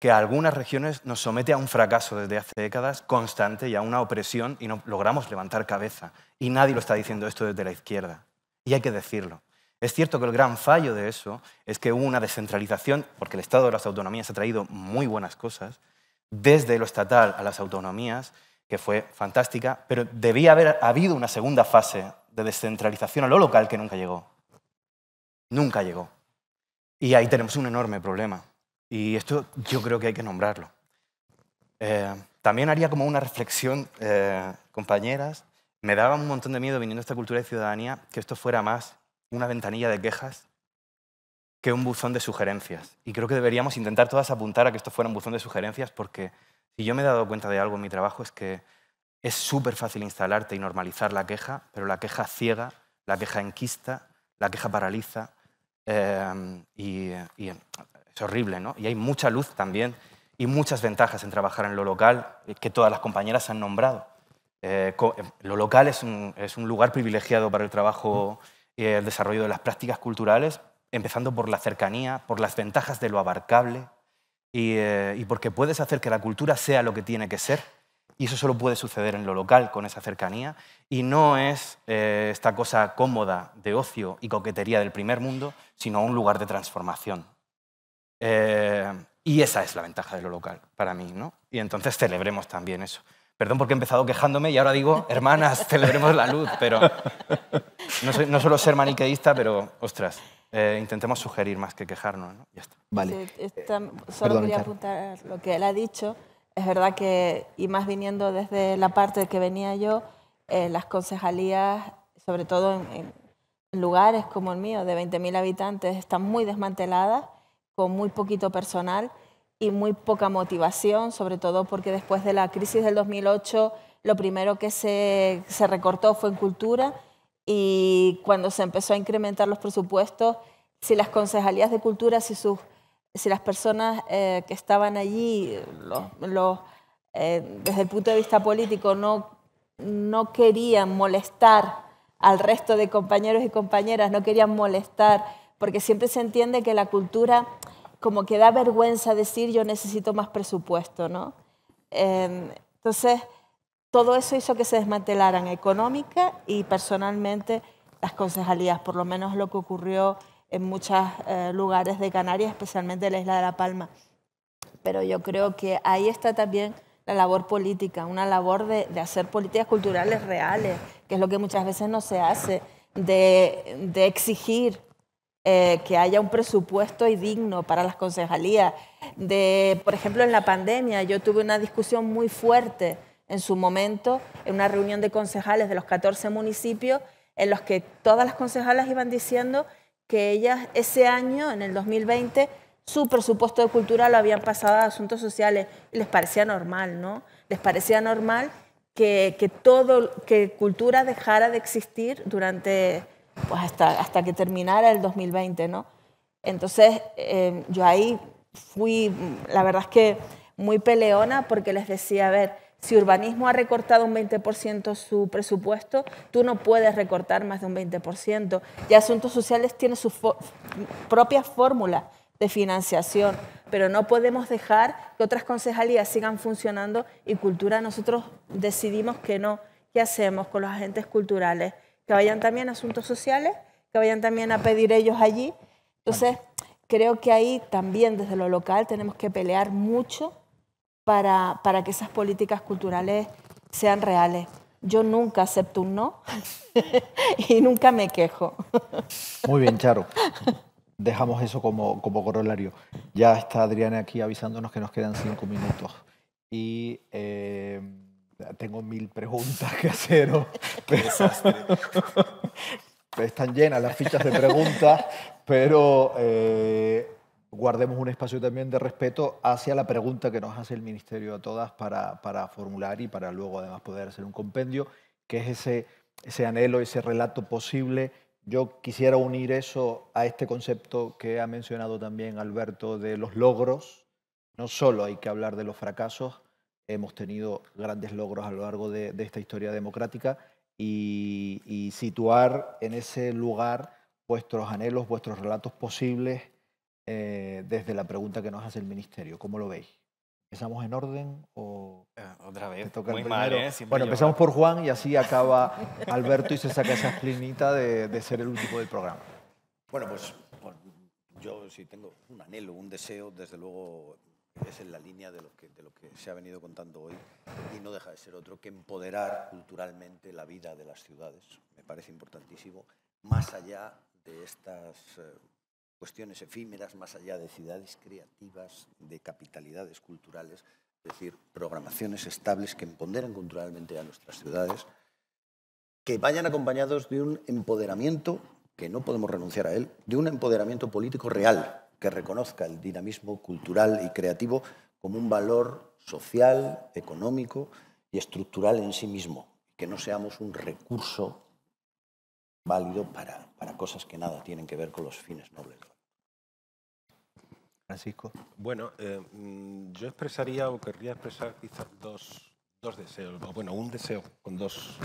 [SPEAKER 2] que a algunas regiones nos somete a un fracaso desde hace décadas constante y a una opresión y no logramos levantar cabeza. Y nadie lo está diciendo esto desde la izquierda, y hay que decirlo. Es cierto que el gran fallo de eso es que hubo una descentralización, porque el estado de las autonomías ha traído muy buenas cosas, desde lo estatal a las autonomías, que fue fantástica, pero debía haber habido una segunda fase de descentralización a lo local que nunca llegó. Nunca llegó. Y ahí tenemos un enorme problema. Y esto yo creo que hay que nombrarlo. Eh, también haría como una reflexión, eh, compañeras. Me daba un montón de miedo viniendo a esta cultura de ciudadanía que esto fuera más una ventanilla de quejas que un buzón de sugerencias. Y creo que deberíamos intentar todas apuntar a que esto fuera un buzón de sugerencias porque si yo me he dado cuenta de algo en mi trabajo es que es súper fácil instalarte y normalizar la queja, pero la queja ciega, la queja enquista, la queja paraliza eh, y, es horrible, ¿no? Y hay mucha luz también y muchas ventajas en trabajar en lo local que todas las compañeras han nombrado. Eh, eh, lo local es un, es un, lugar privilegiado para el trabajo y el desarrollo de las prácticas culturales, empezando por la cercanía, por las ventajas de lo abarcable eh, y, porque puedes hacer que la cultura sea lo que tiene que ser. Y eso solo puede suceder en lo local, con esa cercanía. Y no es eh, esta cosa cómoda de ocio y coquetería del primer mundo, sino un lugar de transformación. Eh, y esa es la ventaja de lo local para mí. ¿no? Y entonces celebremos también eso. Perdón porque he empezado quejándome y ahora digo, hermanas, celebremos la luz, pero no, soy, no suelo ser maniqueísta, pero ostras, eh, intentemos sugerir más que quejarnos. está.
[SPEAKER 4] Eh, solo quería apuntar lo que él ha dicho. Es verdad que, y más viniendo desde la parte que venía yo, eh, las concejalías, sobre todo en, lugares como el mío, de 20.000 habitantes, están muy desmanteladas, con muy poquito personal y muy poca motivación, sobre todo porque después de la crisis del 2008 lo primero que se recortó fue en cultura y cuando se empezó a incrementar los presupuestos, si las concejalías de cultura, si, sus, las personas eh, que estaban allí, eh, desde el punto de vista político, no, no querían molestar al resto de compañeros y compañeras, no querían molestar, porque siempre se entiende que la cultura como que da vergüenza decir yo necesito más presupuesto, ¿no? Em, entonces, todo eso hizo que se desmantelaran económica y personalmente las concejalías, por lo menos lo que ocurrió en muchos eh, lugares de Canarias, especialmente en la isla de La Palma. Pero yo creo que ahí está también la labor política, una labor de, hacer políticas culturales reales, que es lo que muchas veces no se hace, de, exigir eh, que haya un presupuesto y digno para las concejalías. De, por ejemplo, en la pandemia yo tuve una discusión muy fuerte en su momento en una reunión de concejales de los 14 municipios en los que todas las concejalas iban diciendo que ellas ese año, en el 2020, su presupuesto de cultura lo habían pasado a asuntos sociales y les parecía normal, ¿no? Les parecía normal que, que todo, que cultura dejara de existir durante, pues hasta, hasta que terminara el 2020, ¿no? Entonces, em, yo ahí fui, la verdad es que muy peleona porque les decía, a ver, si urbanismo ha recortado un 20% su presupuesto, tú no puedes recortar más de un 20%. Y asuntos sociales tiene su propia fórmula de financiación, pero no podemos dejar que otras concejalías sigan funcionando y cultura nosotros decidimos que no. ¿Qué hacemos con los agentes culturales? Que vayan también a asuntos sociales, que vayan también a pedir ellos allí. Entonces, creo que ahí también desde lo local tenemos que pelear mucho para, que esas políticas culturales sean reales. Yo nunca acepto un no y nunca me quejo.
[SPEAKER 1] Muy bien, Charo. Dejamos eso como, como corolario. Ya está Adriana aquí avisándonos que nos quedan cinco minutos. Y eh, tengo mil preguntas que hacer. Están llenas las fichas de preguntas, pero eh, guardemos un espacio también de respeto hacia la pregunta que nos hace el Ministerio a todas para, formular y para luego además poder hacer un compendio, que es ese, ese anhelo, ese relato posible. Yo quisiera unir eso a este concepto que ha mencionado también Alberto de los logros. No solo hay que hablar de los fracasos, hemos tenido grandes logros a lo largo de, esta historia democrática y situar en ese lugar vuestros anhelos, vuestros relatos posibles eh, desde la pregunta que nos hace el ministerio. ¿Cómo lo veis? ¿Empezamos en orden o...? Ah, otra vez, muy mal, ¿eh? Bueno, empezamos por Juan y así acaba Alberto y se saca esa esplinita de, ser el último del programa.
[SPEAKER 7] Bueno, pues, yo sí tengo un anhelo, un deseo, desde luego es en la línea de lo, que, de lo que se ha venido contando hoy y no deja de ser otro que empoderar culturalmente la vida de las ciudades. Me parece importantísimo, más allá de estas eh, cuestiones efímeras más allá de ciudades creativas, de capitalidades culturales, es decir, programaciones estables que empoderan culturalmente a nuestras ciudades, que vayan acompañados de un empoderamiento, que no podemos renunciar a él, de un empoderamiento político real, que reconozca el dinamismo cultural y creativo como un valor social, económico y estructural en sí mismo, que no seamos un recurso válido para, para cosas que nada tienen que ver con los fines nobles.
[SPEAKER 6] Bueno, eh, mm, yo expresaría o querría expresar quizás dos, deseos, o bueno, un deseo con dos,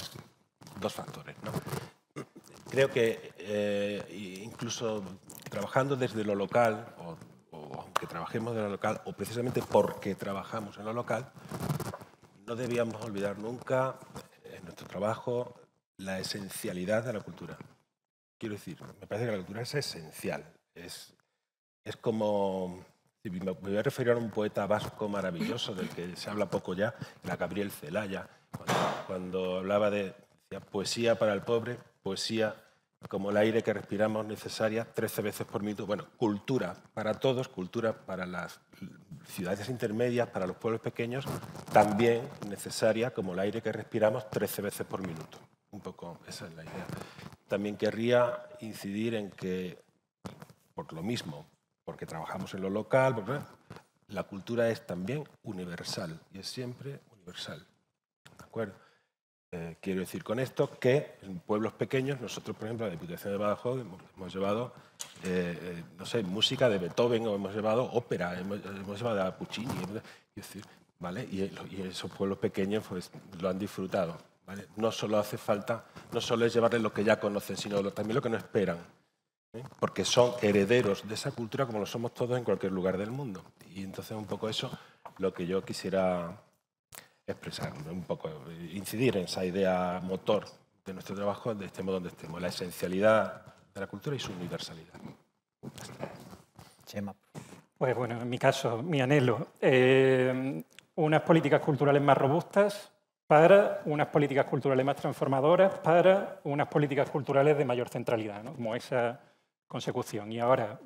[SPEAKER 6] factores. Creo que eh, incluso trabajando desde lo local, o, aunque trabajemos de lo local, o precisamente porque trabajamos en lo local, no debíamos olvidar nunca en nuestro trabajo la esencialidad de la cultura. Quiero decir, me parece que la cultura es esencial, es es como, me voy a referir a un poeta vasco maravilloso del que se habla poco ya, la Gabriel Celaya, cuando, hablaba de poesía para el pobre, poesía como el aire que respiramos necesaria 13 veces por minuto. Bueno, cultura para todos, cultura para las ciudades intermedias, para los pueblos pequeños, también necesaria como el aire que respiramos 13 veces por minuto. Un poco esa es la idea. También querría incidir en que, por lo mismo, porque trabajamos en lo local. La cultura es también universal y es siempre universal. Eh, quiero decir con esto que en pueblos pequeños, nosotros, por ejemplo, la Diputación de Badajoz hemos, llevado, eh, eh, no sé, música de Beethoven o hemos llevado ópera, hemos, llevado a Puccini. ¿vale? Y, esos pueblos pequeños pues, lo han disfrutado. No solo hace falta, no solo es llevarles lo que ya conocen, sino también lo que no esperan porque son herederos de esa cultura como lo somos todos en cualquier lugar del mundo. Y entonces un poco eso lo que yo quisiera expresar, un poco incidir en esa idea motor de nuestro trabajo, de estemos donde estemos, la esencialidad de la cultura y su universalidad. Chema.
[SPEAKER 5] Pues bueno, en mi caso, mi anhelo, eh, unas políticas culturales más robustas para unas políticas culturales más transformadoras, para unas políticas culturales de mayor centralidad, ¿no? como esa consecución. Y ahora,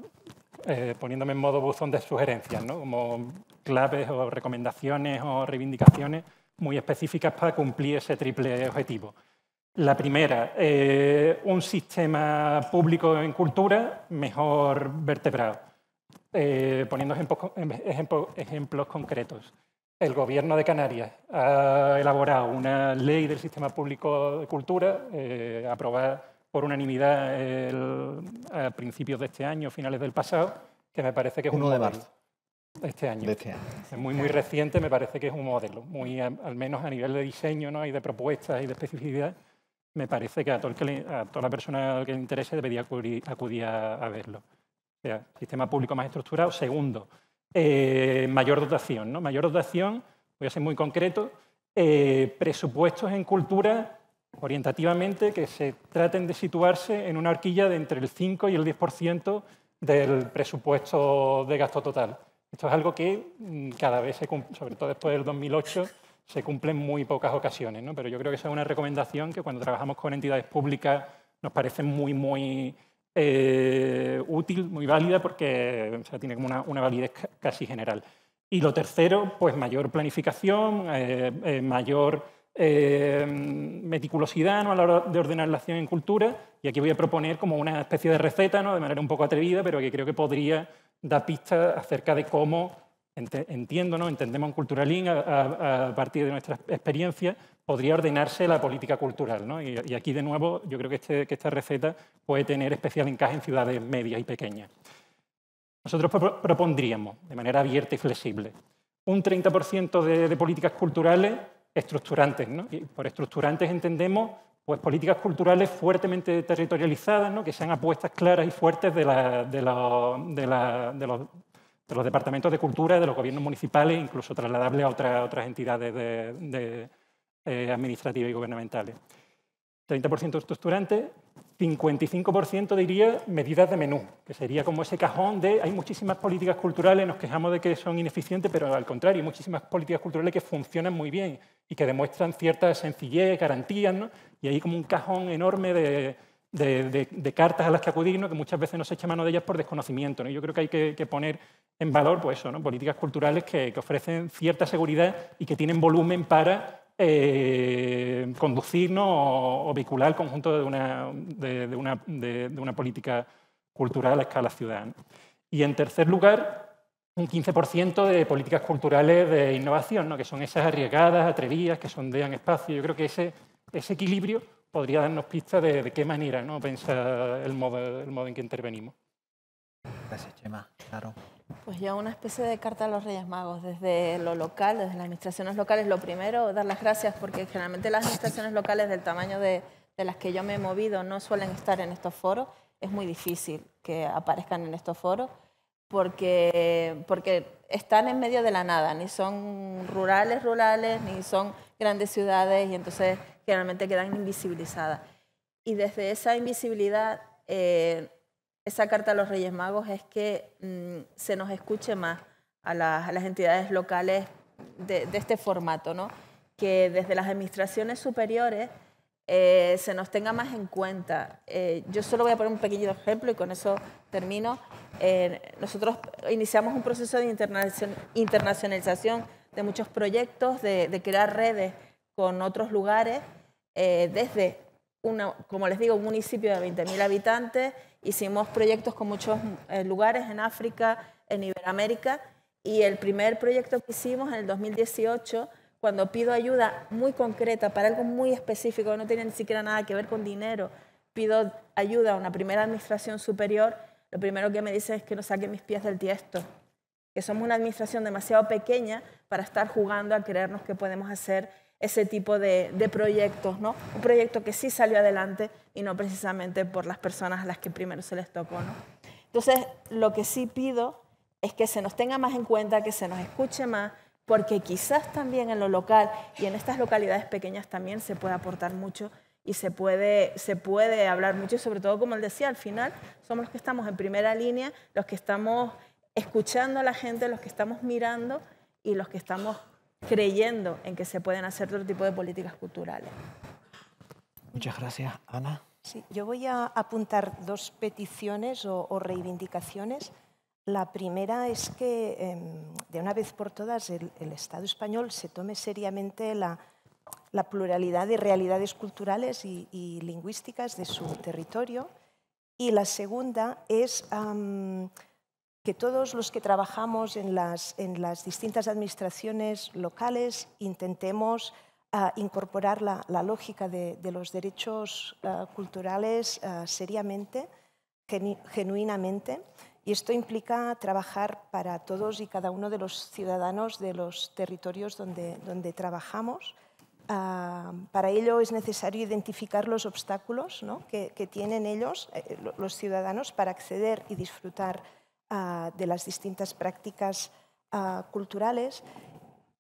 [SPEAKER 5] eh, poniéndome en modo buzón de sugerencias, ¿no? como claves o recomendaciones o reivindicaciones muy específicas para cumplir ese triple objetivo. La primera, eh, un sistema público en cultura mejor vertebrado, eh, poniendo em, ejemplos concretos. El Gobierno de Canarias ha elaborado una ley del sistema público de cultura, aprobada por unanimidad a principios de este año, finales del pasado, que me parece que es Uno un de Marzo. Este año. De este año. Es muy, muy reciente, me parece que es un modelo. Muy, al menos a nivel de diseño ¿no? y de propuestas y de especificidad, me parece que a, a toda la persona que le interese debería acudir, a, verlo. O sea, sistema público más estructurado. Segundo, eh, mayor dotación. ¿no? Mayor dotación, voy a ser muy concreto, eh, presupuestos en cultura orientativamente que se traten de situarse en una horquilla de entre el 5 y el 10% del presupuesto de gasto total. Esto es algo que mm, cada vez, se cumple, sobre todo después del 2008, se cumple en muy pocas ocasiones. ¿no? Pero yo creo que esa es una recomendación que cuando trabajamos con entidades públicas nos parece muy, muy eh, útil, muy válida, porque tiene como una, validez casi general. Y lo tercero, pues mayor planificación, eh, eh, mayor eh, meticulosidad ¿no? a la hora de ordenar la acción en cultura. Y aquí voy a proponer como una especie de receta, ¿no? de manera un poco atrevida, pero que creo que podría dar pistas acerca de cómo entiendo, entendemos en a, partir de nuestra experiencia, podría ordenarse la política cultural. Y, aquí, de nuevo, yo creo este, que, esta receta puede tener especial encaje en ciudades medias y pequeñas. Nosotros propondríamos, de manera abierta y flexible, un 30% de políticas culturales estructurantes. ¿no? por estructurantes entendemos pues, políticas culturales fuertemente territorializadas, ¿no? que sean apuestas claras y fuertes de, los departamentos de cultura, de los gobiernos municipales, incluso trasladables a, otras entidades eh, administrativas y gubernamentales. 30% estructurante, 55% diría medidas de menú, que sería como ese cajón de hay muchísimas políticas culturales, nos quejamos de que son ineficientes, pero al contrario, hay muchísimas políticas culturales que funcionan muy bien y que demuestran cierta sencillez, garantías, y hay como un cajón enorme de, cartas a las que acudirnos que muchas veces no se echa mano de ellas por desconocimiento. ¿no? Yo creo que hay que, poner en valor pues eso, políticas culturales que ofrecen cierta seguridad y que tienen volumen para eh, conducirnos o, vincular el conjunto de una, política cultural a escala ciudadana. Y en tercer lugar, un 15% de políticas culturales de innovación, que son esas arriesgadas, atrevidas, que sondean espacio. Yo creo que ese, equilibrio podría darnos pistas de, qué manera ¿no? piensa el modo, el en que intervenimos. Gracias, Chema. Claro.
[SPEAKER 4] Pues yo una especie de carta a los Reyes Magos, desde lo local, desde las administraciones locales. Lo primero, dar las gracias, porque generalmente las administraciones locales del tamaño de, las que yo me he movido no suelen estar en estos foros. Es muy difícil que aparezcan en estos foros, porque, porque están en medio de la nada, ni son rurales, rurales, ni son grandes ciudades, y entonces generalmente quedan invisibilizadas. Y desde esa invisibilidad... Eh, esa carta a los Reyes Magos es que mm, se nos escuche más a las, entidades locales de, este formato, ¿no? que desde las administraciones superiores eh, se nos tenga más en cuenta. Eh, yo solo voy a poner un pequeño ejemplo y con eso termino. Eh, nosotros iniciamos un proceso de internacionalización de muchos proyectos, de, crear redes con otros lugares, desde, una, como les digo, un municipio de 20.000 habitantes Hicimos proyectos con muchos eh, lugares en África, en Iberoamérica, y el primer proyecto que hicimos en el 2018, cuando pido ayuda muy concreta para algo muy específico, no tiene ni siquiera nada que ver con dinero, pido ayuda a una primera administración superior, lo primero que me dice es que no saquen mis pies del tiesto, que somos una administración demasiado pequeña para estar jugando a creernos que podemos hacer ese tipo de, proyectos, ¿no? Un proyecto que sí salió adelante y no precisamente por las personas a las que primero se les tocó, ¿no? Entonces, lo que sí pido es que se nos tenga más en cuenta, que se nos escuche más, porque quizás también en lo local y en estas localidades pequeñas también se puede aportar mucho y se puede, se puede hablar mucho, y sobre todo, como él decía, al final somos los que estamos en primera línea, los que estamos escuchando a la gente, los que estamos mirando y los que estamos creyendo
[SPEAKER 3] en que se pueden hacer otro tipo de políticas culturales.
[SPEAKER 1] Muchas gracias, Ana.
[SPEAKER 3] Sí, yo voy a apuntar dos peticiones o, reivindicaciones. La primera es que, em, de una vez por todas, el, Estado español se tome seriamente la, pluralidad de realidades culturales y, lingüísticas de su territorio. Y la segunda es que todos los que trabajamos en las, distintas administraciones locales intentemos ah, incorporar la, lógica de, los derechos ah, culturales ah, seriamente, genuinamente, y esto implica trabajar para todos y cada uno de los ciudadanos de los territorios donde, trabajamos. para ello es necesario identificar los obstáculos que, tienen ellos, eh, los ciudadanos, para acceder y disfrutar Ah, de las distintas prácticas ah, culturales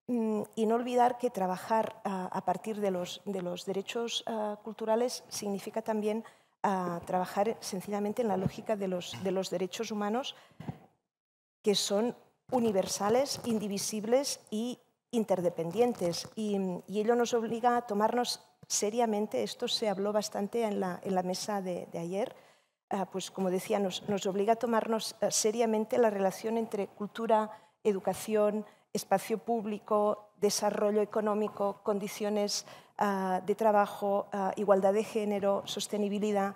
[SPEAKER 3] mm, y no olvidar que trabajar ah, a partir de los, derechos culturales significa también trabajar sencillamente en la lógica de los, derechos humanos que son universales, indivisibles y interdependientes. Y, ello nos obliga a tomarnos seriamente, esto se habló bastante en la, mesa de ayer, Ah, pues como decía, nos, obliga a tomarnos eh, seriamente la relación entre cultura, educación, espacio público, desarrollo económico, condiciones ah, de trabajo, ah, igualdad de género, sostenibilidad.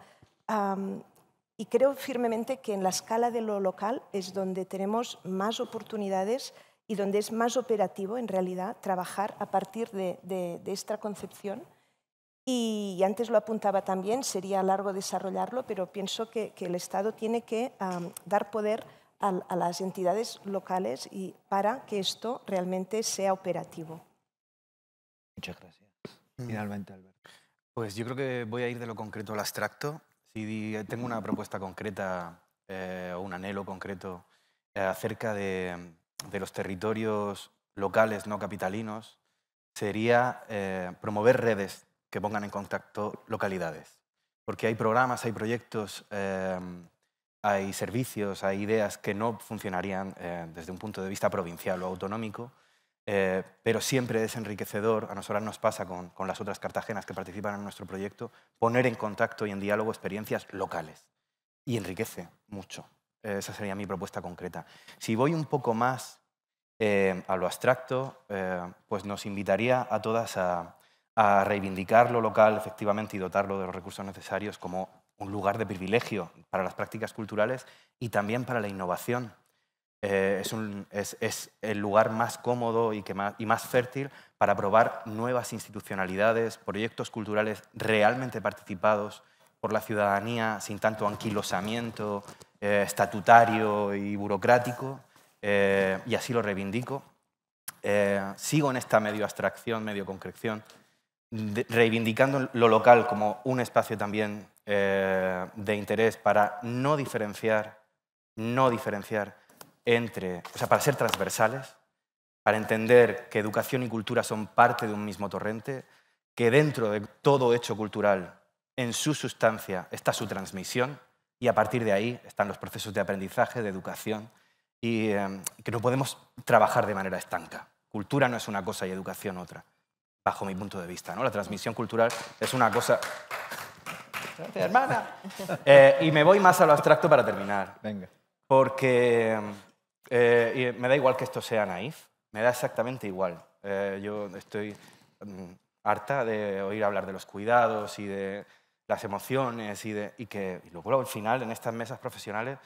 [SPEAKER 3] y creo firmemente que en la escala de lo local es donde tenemos más oportunidades y donde es más operativo, en realidad, trabajar a partir de esta concepción y, antes lo apuntaba también, sería largo desarrollarlo, pero pienso que, el Estado tiene que dar poder a, las entidades locales y para que esto realmente sea operativo.
[SPEAKER 2] Muchas gracias. Mm. Finalmente, Alberto. Pues yo creo que voy a ir de lo concreto al abstracto. Si eh, tengo una propuesta concreta eh, o un anhelo concreto eh, acerca de, los territorios locales no capitalinos, sería promover redes que pongan en contacto localidades. Porque hay programas, hay proyectos, em, hay servicios, hay ideas que no funcionarían eh, desde un punto de vista provincial o autonómico, eh, pero siempre es enriquecedor, a nosotras nos pasa con, las otras cartagenas que participan en nuestro proyecto, poner en contacto y en diálogo experiencias locales. Y enriquece mucho. Esa sería mi propuesta concreta. Si voy un poco más eh, a lo abstracto, pues nos invitaría a todas a, a reivindicar lo local efectivamente y dotarlo de los recursos necesarios como un lugar de privilegio para las prácticas culturales y también para la innovación. Eh, es, el lugar más cómodo y, que más, y más fértil para probar nuevas institucionalidades, proyectos culturales realmente participados por la ciudadanía, sin tanto anquilosamiento eh, estatutario y burocrático, eh, y así lo reivindico. sigo en esta medio abstracción, medio concreción, reivindicando lo local como un espacio también eh, de interés para no diferenciar, no diferenciar entre, o sea, para ser transversales, para entender que educación y cultura son parte de un mismo torrente, que dentro de todo hecho cultural, en su sustancia, está su transmisión y a partir de ahí están los procesos de aprendizaje, de educación y eh, que no podemos trabajar de manera estanca. Cultura no es una cosa y educación otra bajo mi punto de vista. ¿no? La transmisión cultural es una cosa... hermana!
[SPEAKER 6] Eh, y
[SPEAKER 2] me voy más a lo abstracto para terminar. Venga. Porque eh, me da igual que esto sea naif, me da exactamente igual. Eh, yo estoy mm, harta de oír hablar de los cuidados y de las emociones y, que luego al final en estas mesas profesionales,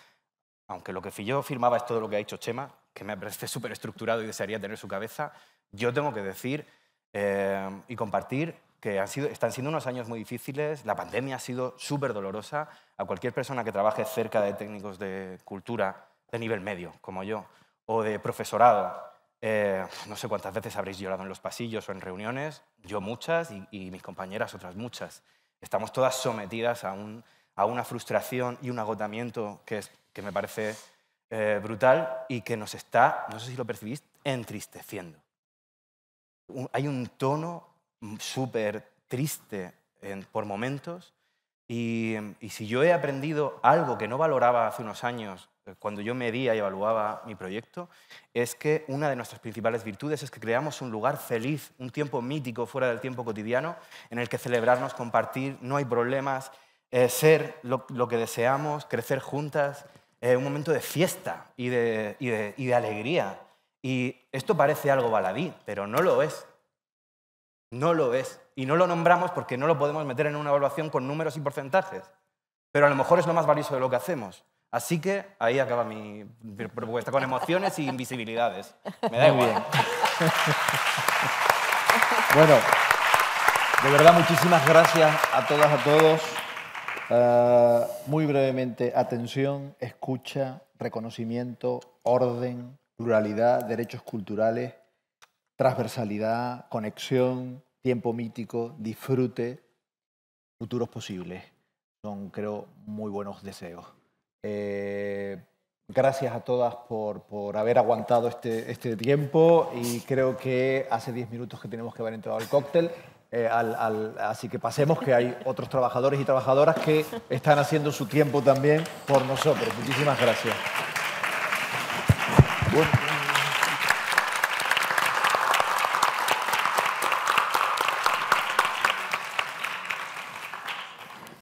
[SPEAKER 2] aunque lo que yo firmaba es todo lo que ha dicho Chema, que me parece súper estructurado y desearía tener su cabeza, yo tengo que decir eh, y compartir que han están siendo unos años muy difíciles, la pandemia ha sido súper dolorosa. A cualquier persona que trabaje cerca de técnicos de cultura de nivel medio, como yo, o de profesorado, eh, no sé cuántas veces habréis llorado en los pasillos o en reuniones, yo muchas y, mis compañeras otras muchas. Estamos todas sometidas a, una frustración y un agotamiento que, me parece eh, brutal y que nos está, no sé si lo percibís, entristeciendo hay un tono súper triste por momentos. Y, si yo he aprendido algo que no valoraba hace unos años, eh, cuando yo medía y evaluaba mi proyecto, es que una de nuestras principales virtudes es que creamos un lugar feliz, un tiempo mítico fuera del tiempo cotidiano, en el que celebrarnos, compartir, no hay problemas, eh, ser lo, que deseamos, crecer juntas, eh, un momento de fiesta y de alegría. Y esto parece algo baladí, pero no lo es. No lo es. Y no lo nombramos porque no lo podemos meter en una evaluación con números y porcentajes. Pero a lo mejor es lo más valioso de lo que hacemos. Así que ahí acaba mi propuesta, con emociones y invisibilidades. Me da Bien.
[SPEAKER 1] bueno, de verdad muchísimas gracias a todas, a todos. Eh, muy brevemente, atención, escucha, reconocimiento, orden, pluralidad, derechos culturales, transversalidad, conexión, tiempo mítico, disfrute, futuros posibles. Son, creo, muy buenos deseos. Eh, gracias a todas por, haber aguantado este, este, tiempo y creo que hace 10 minutos que tenemos que haber entrado al cóctel. Eh, así que pasemos, que hay otros trabajadores y trabajadoras que están haciendo su tiempo también por nosotros. Muchísimas gracias. What?